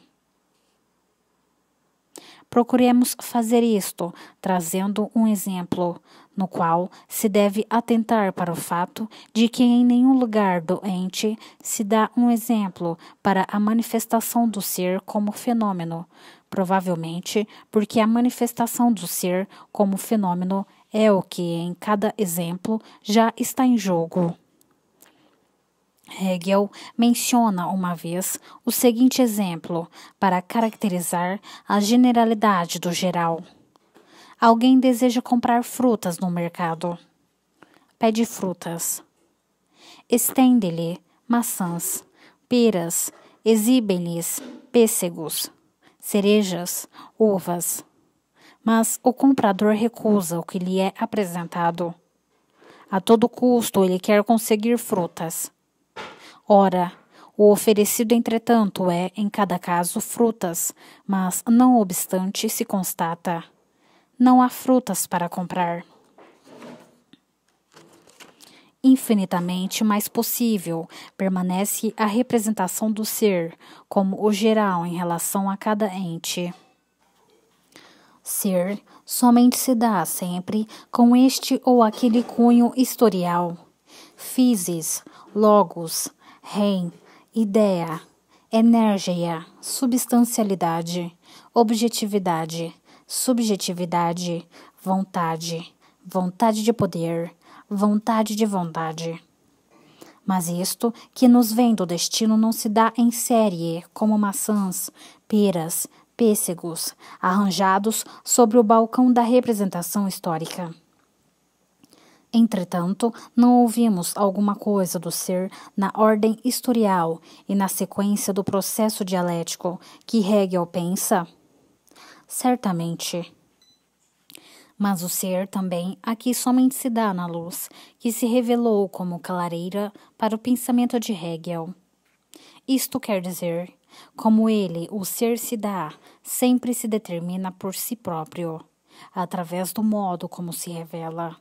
Procuremos fazer isto, trazendo um exemplo, no qual se deve atentar para o fato de que em nenhum lugar do ente se dá um exemplo para a manifestação do ser como fenômeno, provavelmente porque a manifestação do ser como fenômeno é o que em cada exemplo já está em jogo. Hegel menciona uma vez o seguinte exemplo para caracterizar a generalidade do geral. Alguém deseja comprar frutas no mercado. Pede frutas. Estende-lhe maçãs, peras, exibem-lhes pêssegos, cerejas, uvas mas o comprador recusa o que lhe é apresentado. A todo custo ele quer conseguir frutas. Ora, o oferecido, entretanto, é, em cada caso, frutas, mas não obstante se constata. Não há frutas para comprar. Infinitamente mais possível permanece a representação do ser como o geral em relação a cada ente. Ser somente se dá sempre com este ou aquele cunho historial. Físis, logos, rein, ideia, energia, substancialidade, objetividade, subjetividade, vontade, vontade de poder, vontade de vontade. Mas isto que nos vem do destino não se dá em série, como maçãs, peras, pêssegos, arranjados sobre o balcão da representação histórica. Entretanto, não ouvimos alguma coisa do ser na ordem historial e na sequência do processo dialético que Hegel pensa? Certamente. Mas o ser também aqui somente se dá na luz, que se revelou como clareira para o pensamento de Hegel. Isto quer dizer como ele, o ser se dá, sempre se determina por si próprio, através do modo como se revela.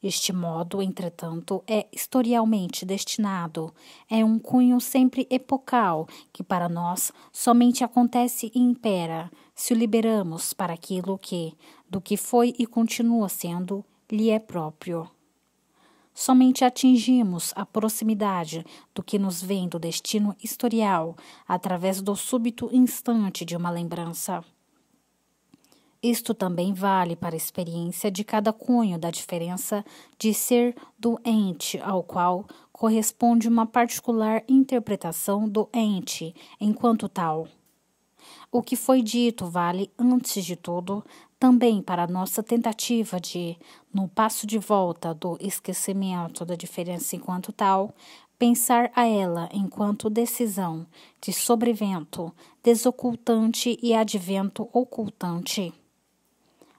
Este modo, entretanto, é historialmente destinado, é um cunho sempre epocal que para nós somente acontece e impera se o liberamos para aquilo que, do que foi e continua sendo, lhe é próprio. Somente atingimos a proximidade do que nos vem do destino historial através do súbito instante de uma lembrança. Isto também vale para a experiência de cada cunho da diferença de ser do ente, ao qual corresponde uma particular interpretação do ente enquanto tal. O que foi dito vale, antes de tudo, também para nossa tentativa de, no passo de volta do esquecimento da diferença enquanto tal, pensar a ela enquanto decisão de sobrevento, desocultante e advento ocultante.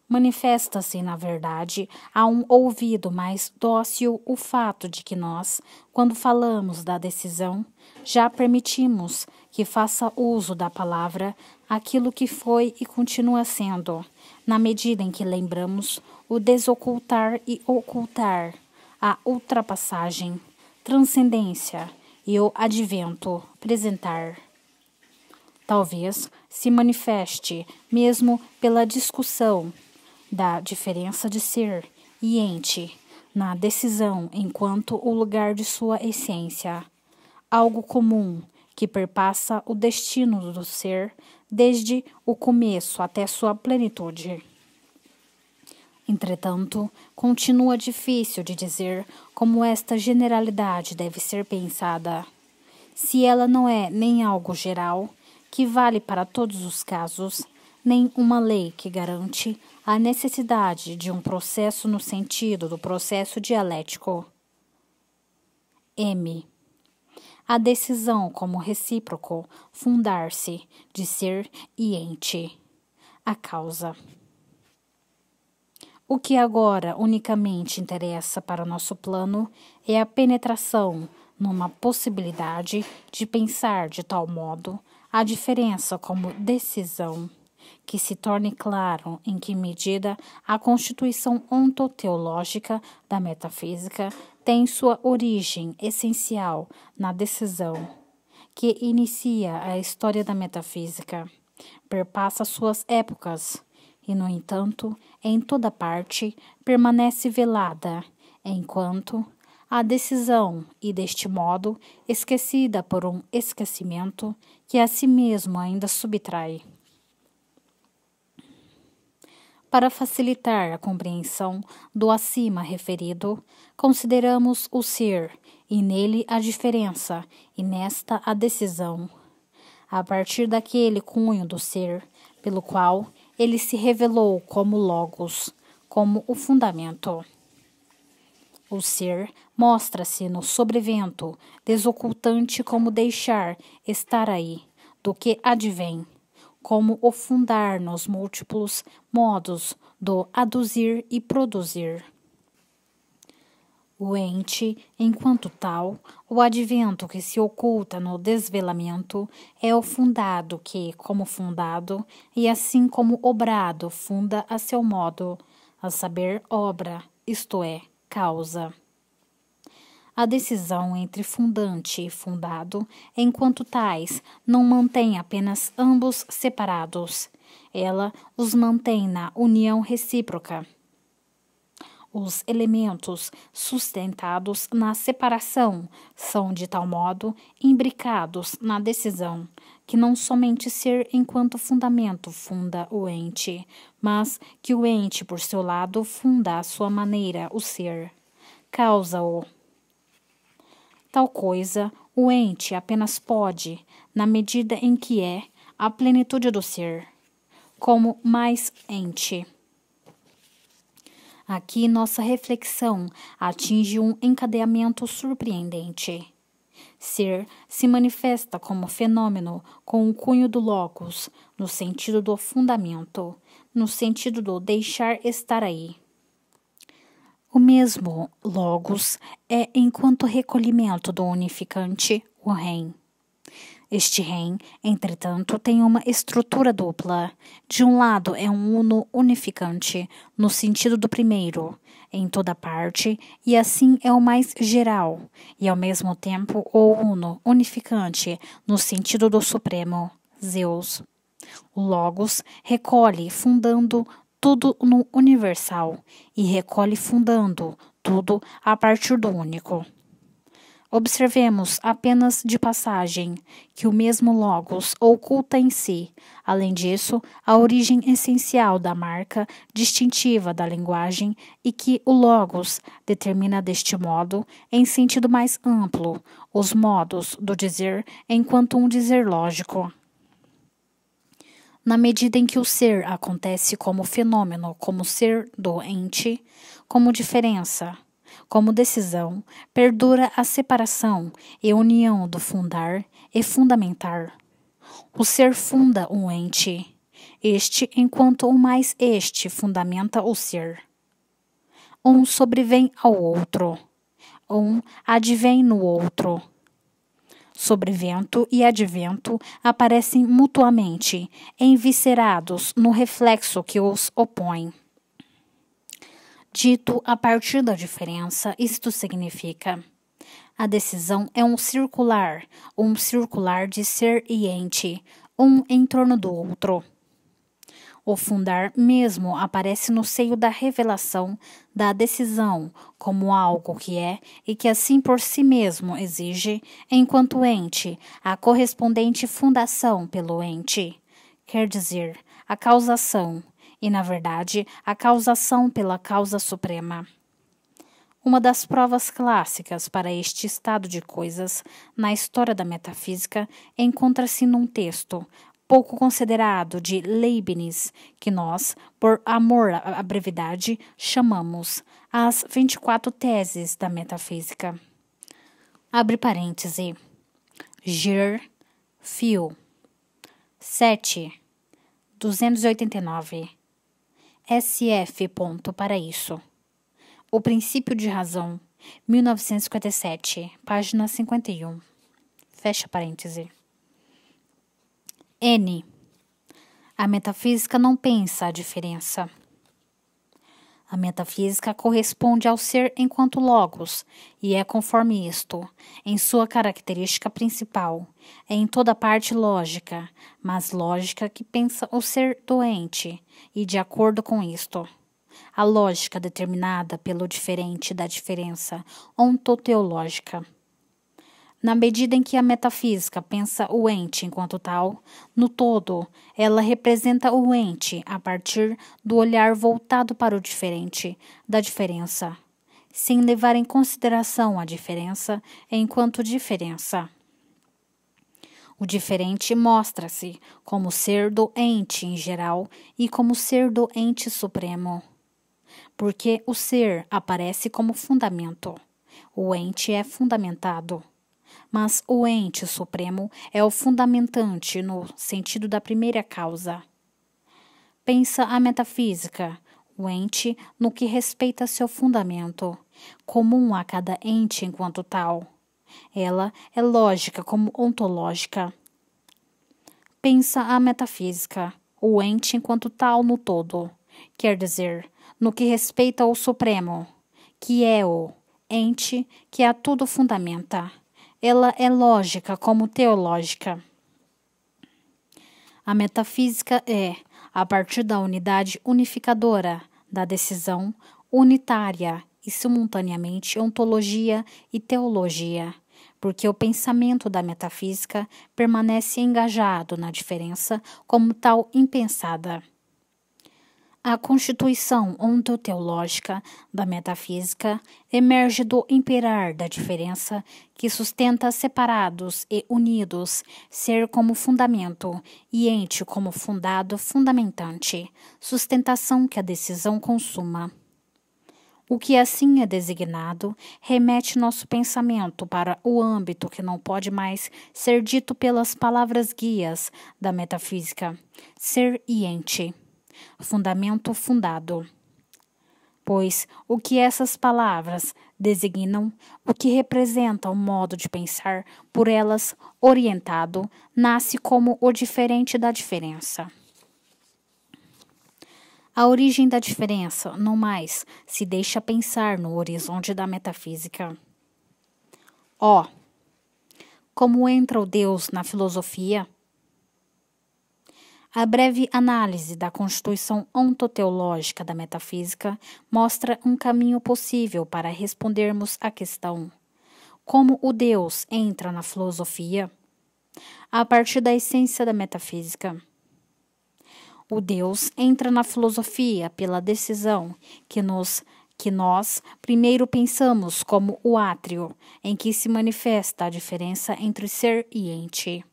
Manifesta-se, na verdade, a um ouvido mais dócil o fato de que nós, quando falamos da decisão, já permitimos que faça uso da palavra aquilo que foi e continua sendo na medida em que lembramos o desocultar e ocultar, a ultrapassagem, transcendência e o advento, apresentar. Talvez se manifeste mesmo pela discussão da diferença de ser e ente na decisão enquanto o lugar de sua essência, algo comum que perpassa o destino do ser desde o começo até sua plenitude. Entretanto, continua difícil de dizer como esta generalidade deve ser pensada, se ela não é nem algo geral, que vale para todos os casos, nem uma lei que garante a necessidade de um processo no sentido do processo dialético. M a decisão como recíproco fundar-se de ser e ente, a causa. O que agora unicamente interessa para nosso plano é a penetração numa possibilidade de pensar de tal modo a diferença como decisão, que se torne claro em que medida a constituição ontoteológica da metafísica tem sua origem essencial na decisão que inicia a história da metafísica, perpassa suas épocas e, no entanto, em toda parte permanece velada, enquanto a decisão, e deste modo esquecida por um esquecimento que a si mesmo ainda subtrai. Para facilitar a compreensão do acima referido, consideramos o ser e nele a diferença e nesta a decisão. A partir daquele cunho do ser, pelo qual ele se revelou como Logos, como o fundamento. O ser mostra-se no sobrevento, desocultante como deixar estar aí, do que advém como o fundar nos múltiplos modos do aduzir e produzir. O ente, enquanto tal, o advento que se oculta no desvelamento, é o fundado que, como fundado, e assim como obrado, funda a seu modo, a saber, obra, isto é, causa a decisão entre fundante e fundado, enquanto tais, não mantém apenas ambos separados. Ela os mantém na união recíproca. Os elementos sustentados na separação são de tal modo imbricados na decisão que não somente ser enquanto fundamento funda o ente, mas que o ente, por seu lado, funda à sua maneira o ser, causa-o Tal coisa o ente apenas pode, na medida em que é a plenitude do ser, como mais ente. Aqui nossa reflexão atinge um encadeamento surpreendente. Ser se manifesta como fenômeno com o cunho do logos, no sentido do fundamento, no sentido do deixar estar aí. O mesmo logos é enquanto recolhimento do unificante, o REM. Este REM, entretanto, tem uma estrutura dupla. De um lado é um uno unificante, no sentido do primeiro, em toda parte, e assim é o mais geral, e ao mesmo tempo o uno unificante, no sentido do supremo, Zeus. O Logos recolhe, fundando tudo no universal e recolhe fundando tudo a partir do único. Observemos apenas de passagem que o mesmo Logos oculta em si, além disso, a origem essencial da marca distintiva da linguagem e que o Logos determina deste modo, em sentido mais amplo, os modos do dizer enquanto um dizer lógico na medida em que o ser acontece como fenômeno, como ser do ente, como diferença, como decisão, perdura a separação e união do fundar e fundamentar. O ser funda um ente, este enquanto o mais este fundamenta o ser. Um sobrevém ao outro, um advém no outro Sobrevento e advento aparecem mutuamente, enviscerados no reflexo que os opõe. Dito a partir da diferença, isto significa: a decisão é um circular, um circular de ser e ente, um em torno do outro. O fundar mesmo aparece no seio da revelação da decisão como algo que é e que assim por si mesmo exige, enquanto ente, a correspondente fundação pelo ente, quer dizer, a causação, e na verdade, a causação pela causa suprema. Uma das provas clássicas para este estado de coisas na história da metafísica encontra-se num texto, pouco considerado de Leibniz, que nós, por amor à brevidade, chamamos as 24 teses da metafísica. Abre parêntese. Gir, fio. 7. 289. SF. Ponto para isso. O princípio de razão. 1957, página 51. Fecha parêntese. N. A metafísica não pensa a diferença. A metafísica corresponde ao ser enquanto logos e é conforme isto, em sua característica principal, é em toda parte lógica, mas lógica que pensa o ser doente e de acordo com isto. A lógica determinada pelo diferente da diferença ontoteológica. Na medida em que a metafísica pensa o ente enquanto tal, no todo, ela representa o ente a partir do olhar voltado para o diferente, da diferença, sem levar em consideração a diferença enquanto diferença. O diferente mostra-se como ser do ente em geral e como ser do ente supremo, porque o ser aparece como fundamento. O ente é fundamentado mas o ente supremo é o fundamentante no sentido da primeira causa. Pensa a metafísica, o ente no que respeita seu fundamento, comum a cada ente enquanto tal. Ela é lógica como ontológica. Pensa a metafísica, o ente enquanto tal no todo, quer dizer, no que respeita ao Supremo, que é o ente que a tudo fundamenta ela é lógica como teológica. A metafísica é, a partir da unidade unificadora da decisão, unitária e simultaneamente ontologia e teologia, porque o pensamento da metafísica permanece engajado na diferença como tal impensada. A constituição ontoteológica da metafísica emerge do imperar da diferença que sustenta separados e unidos, ser como fundamento e ente como fundado fundamentante, sustentação que a decisão consuma. O que assim é designado remete nosso pensamento para o âmbito que não pode mais ser dito pelas palavras guias da metafísica, ser e ente fundamento fundado. Pois o que essas palavras designam, o que representa o modo de pensar por elas orientado, nasce como o diferente da diferença. A origem da diferença, não mais, se deixa pensar no horizonte da metafísica. Ó, oh, como entra o Deus na filosofia, a breve análise da constituição ontoteológica da metafísica mostra um caminho possível para respondermos à questão: como o Deus entra na filosofia? A partir da essência da metafísica. O Deus entra na filosofia pela decisão que nos que nós primeiro pensamos como o átrio, em que se manifesta a diferença entre ser e ente.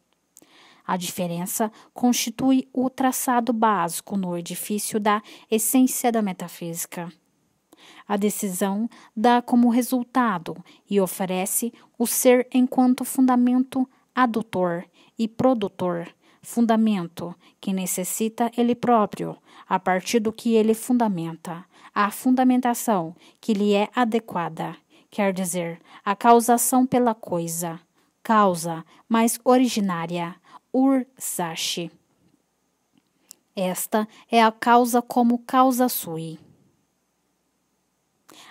A diferença constitui o traçado básico no edifício da essência da metafísica. A decisão dá como resultado e oferece o ser enquanto fundamento adutor e produtor, fundamento que necessita ele próprio, a partir do que ele fundamenta, a fundamentação que lhe é adequada, quer dizer, a causação pela coisa, causa mais originária, Ursashi. Esta é a causa como causa sui.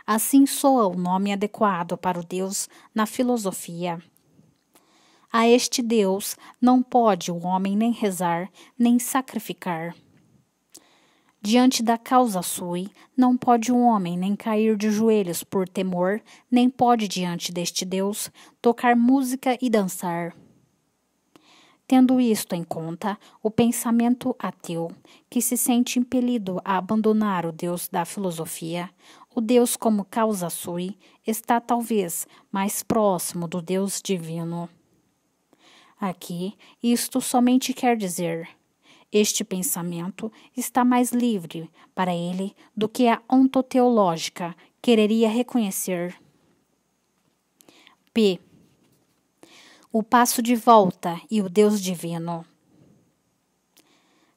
Assim soa o nome adequado para o Deus na filosofia. A este Deus não pode o homem nem rezar, nem sacrificar. Diante da causa sui, não pode o homem nem cair de joelhos por temor, nem pode diante deste Deus tocar música e dançar Tendo isto em conta, o pensamento ateu, que se sente impelido a abandonar o Deus da filosofia, o Deus como causa sui, está talvez mais próximo do Deus divino. Aqui, isto somente quer dizer: este pensamento está mais livre para ele do que a ontoteológica quereria reconhecer. P o passo de volta e o Deus divino.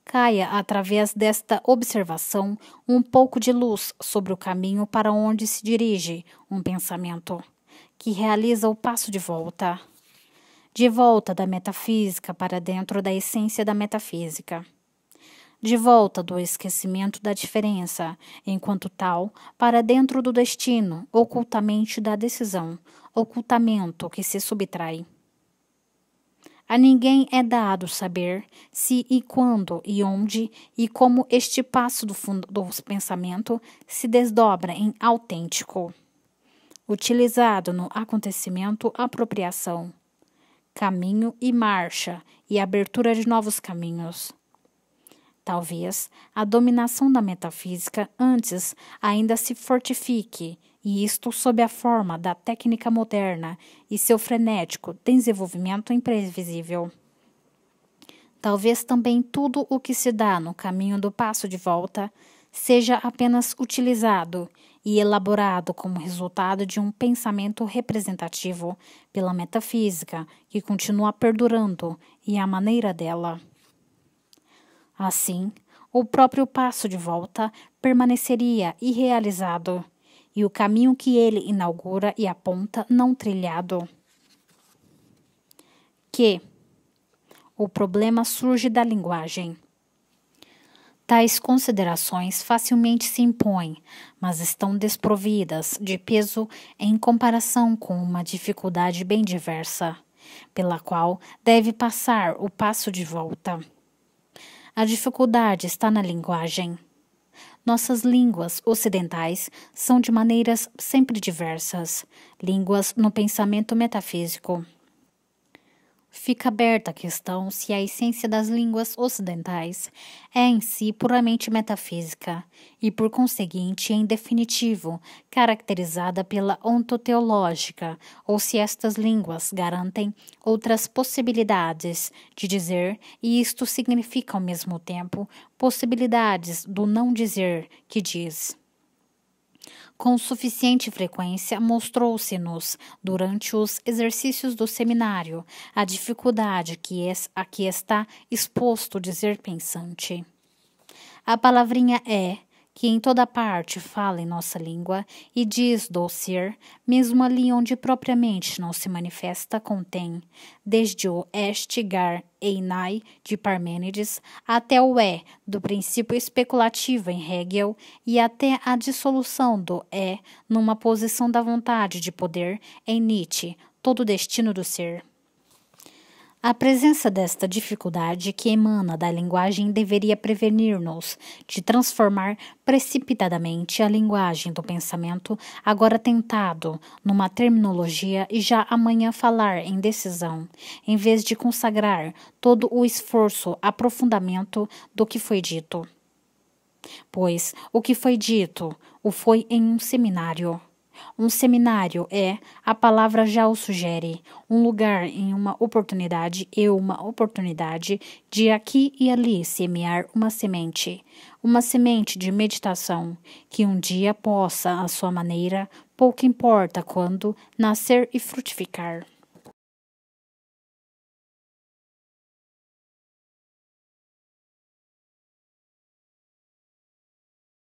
Caia através desta observação um pouco de luz sobre o caminho para onde se dirige um pensamento, que realiza o passo de volta. De volta da metafísica para dentro da essência da metafísica de volta do esquecimento da diferença, enquanto tal, para dentro do destino, ocultamente da decisão, ocultamento que se subtrai. A ninguém é dado saber se e quando e onde e como este passo do, fundo, do pensamento se desdobra em autêntico, utilizado no acontecimento apropriação, caminho e marcha e abertura de novos caminhos. Talvez a dominação da metafísica antes ainda se fortifique e isto sob a forma da técnica moderna e seu frenético desenvolvimento imprevisível. Talvez também tudo o que se dá no caminho do passo de volta seja apenas utilizado e elaborado como resultado de um pensamento representativo pela metafísica que continua perdurando e à maneira dela. Assim, o próprio passo de volta permaneceria irrealizado e o caminho que ele inaugura e aponta não trilhado. Que O problema surge da linguagem. Tais considerações facilmente se impõem, mas estão desprovidas de peso em comparação com uma dificuldade bem diversa, pela qual deve passar o passo de volta. A dificuldade está na linguagem. Nossas línguas ocidentais são de maneiras sempre diversas, línguas no pensamento metafísico fica aberta a questão se a essência das línguas ocidentais é em si puramente metafísica e, por conseguinte, em definitivo, caracterizada pela ontoteológica, ou se estas línguas garantem outras possibilidades de dizer, e isto significa ao mesmo tempo possibilidades do não dizer que diz com suficiente frequência mostrou-se-nos, durante os exercícios do seminário, a dificuldade que é a que está exposto dizer pensante. A palavrinha é, que em toda parte fala em nossa língua e diz do ser, mesmo ali onde propriamente não se manifesta, contém, desde o estigar gar, einai, de Parmênides, até o é, do princípio especulativo em Hegel, e até a dissolução do é, numa posição da vontade de poder, em Nietzsche, todo o destino do ser. A presença desta dificuldade que emana da linguagem deveria prevenir-nos de transformar precipitadamente a linguagem do pensamento, agora tentado, numa terminologia e já amanhã falar em decisão, em vez de consagrar todo o esforço aprofundamento do que foi dito. Pois o que foi dito, o foi em um seminário um seminário é, a palavra já o sugere, um lugar em uma oportunidade e uma oportunidade de aqui e ali semear uma semente, uma semente de meditação, que um dia possa, à sua maneira, pouco importa quando, nascer e frutificar.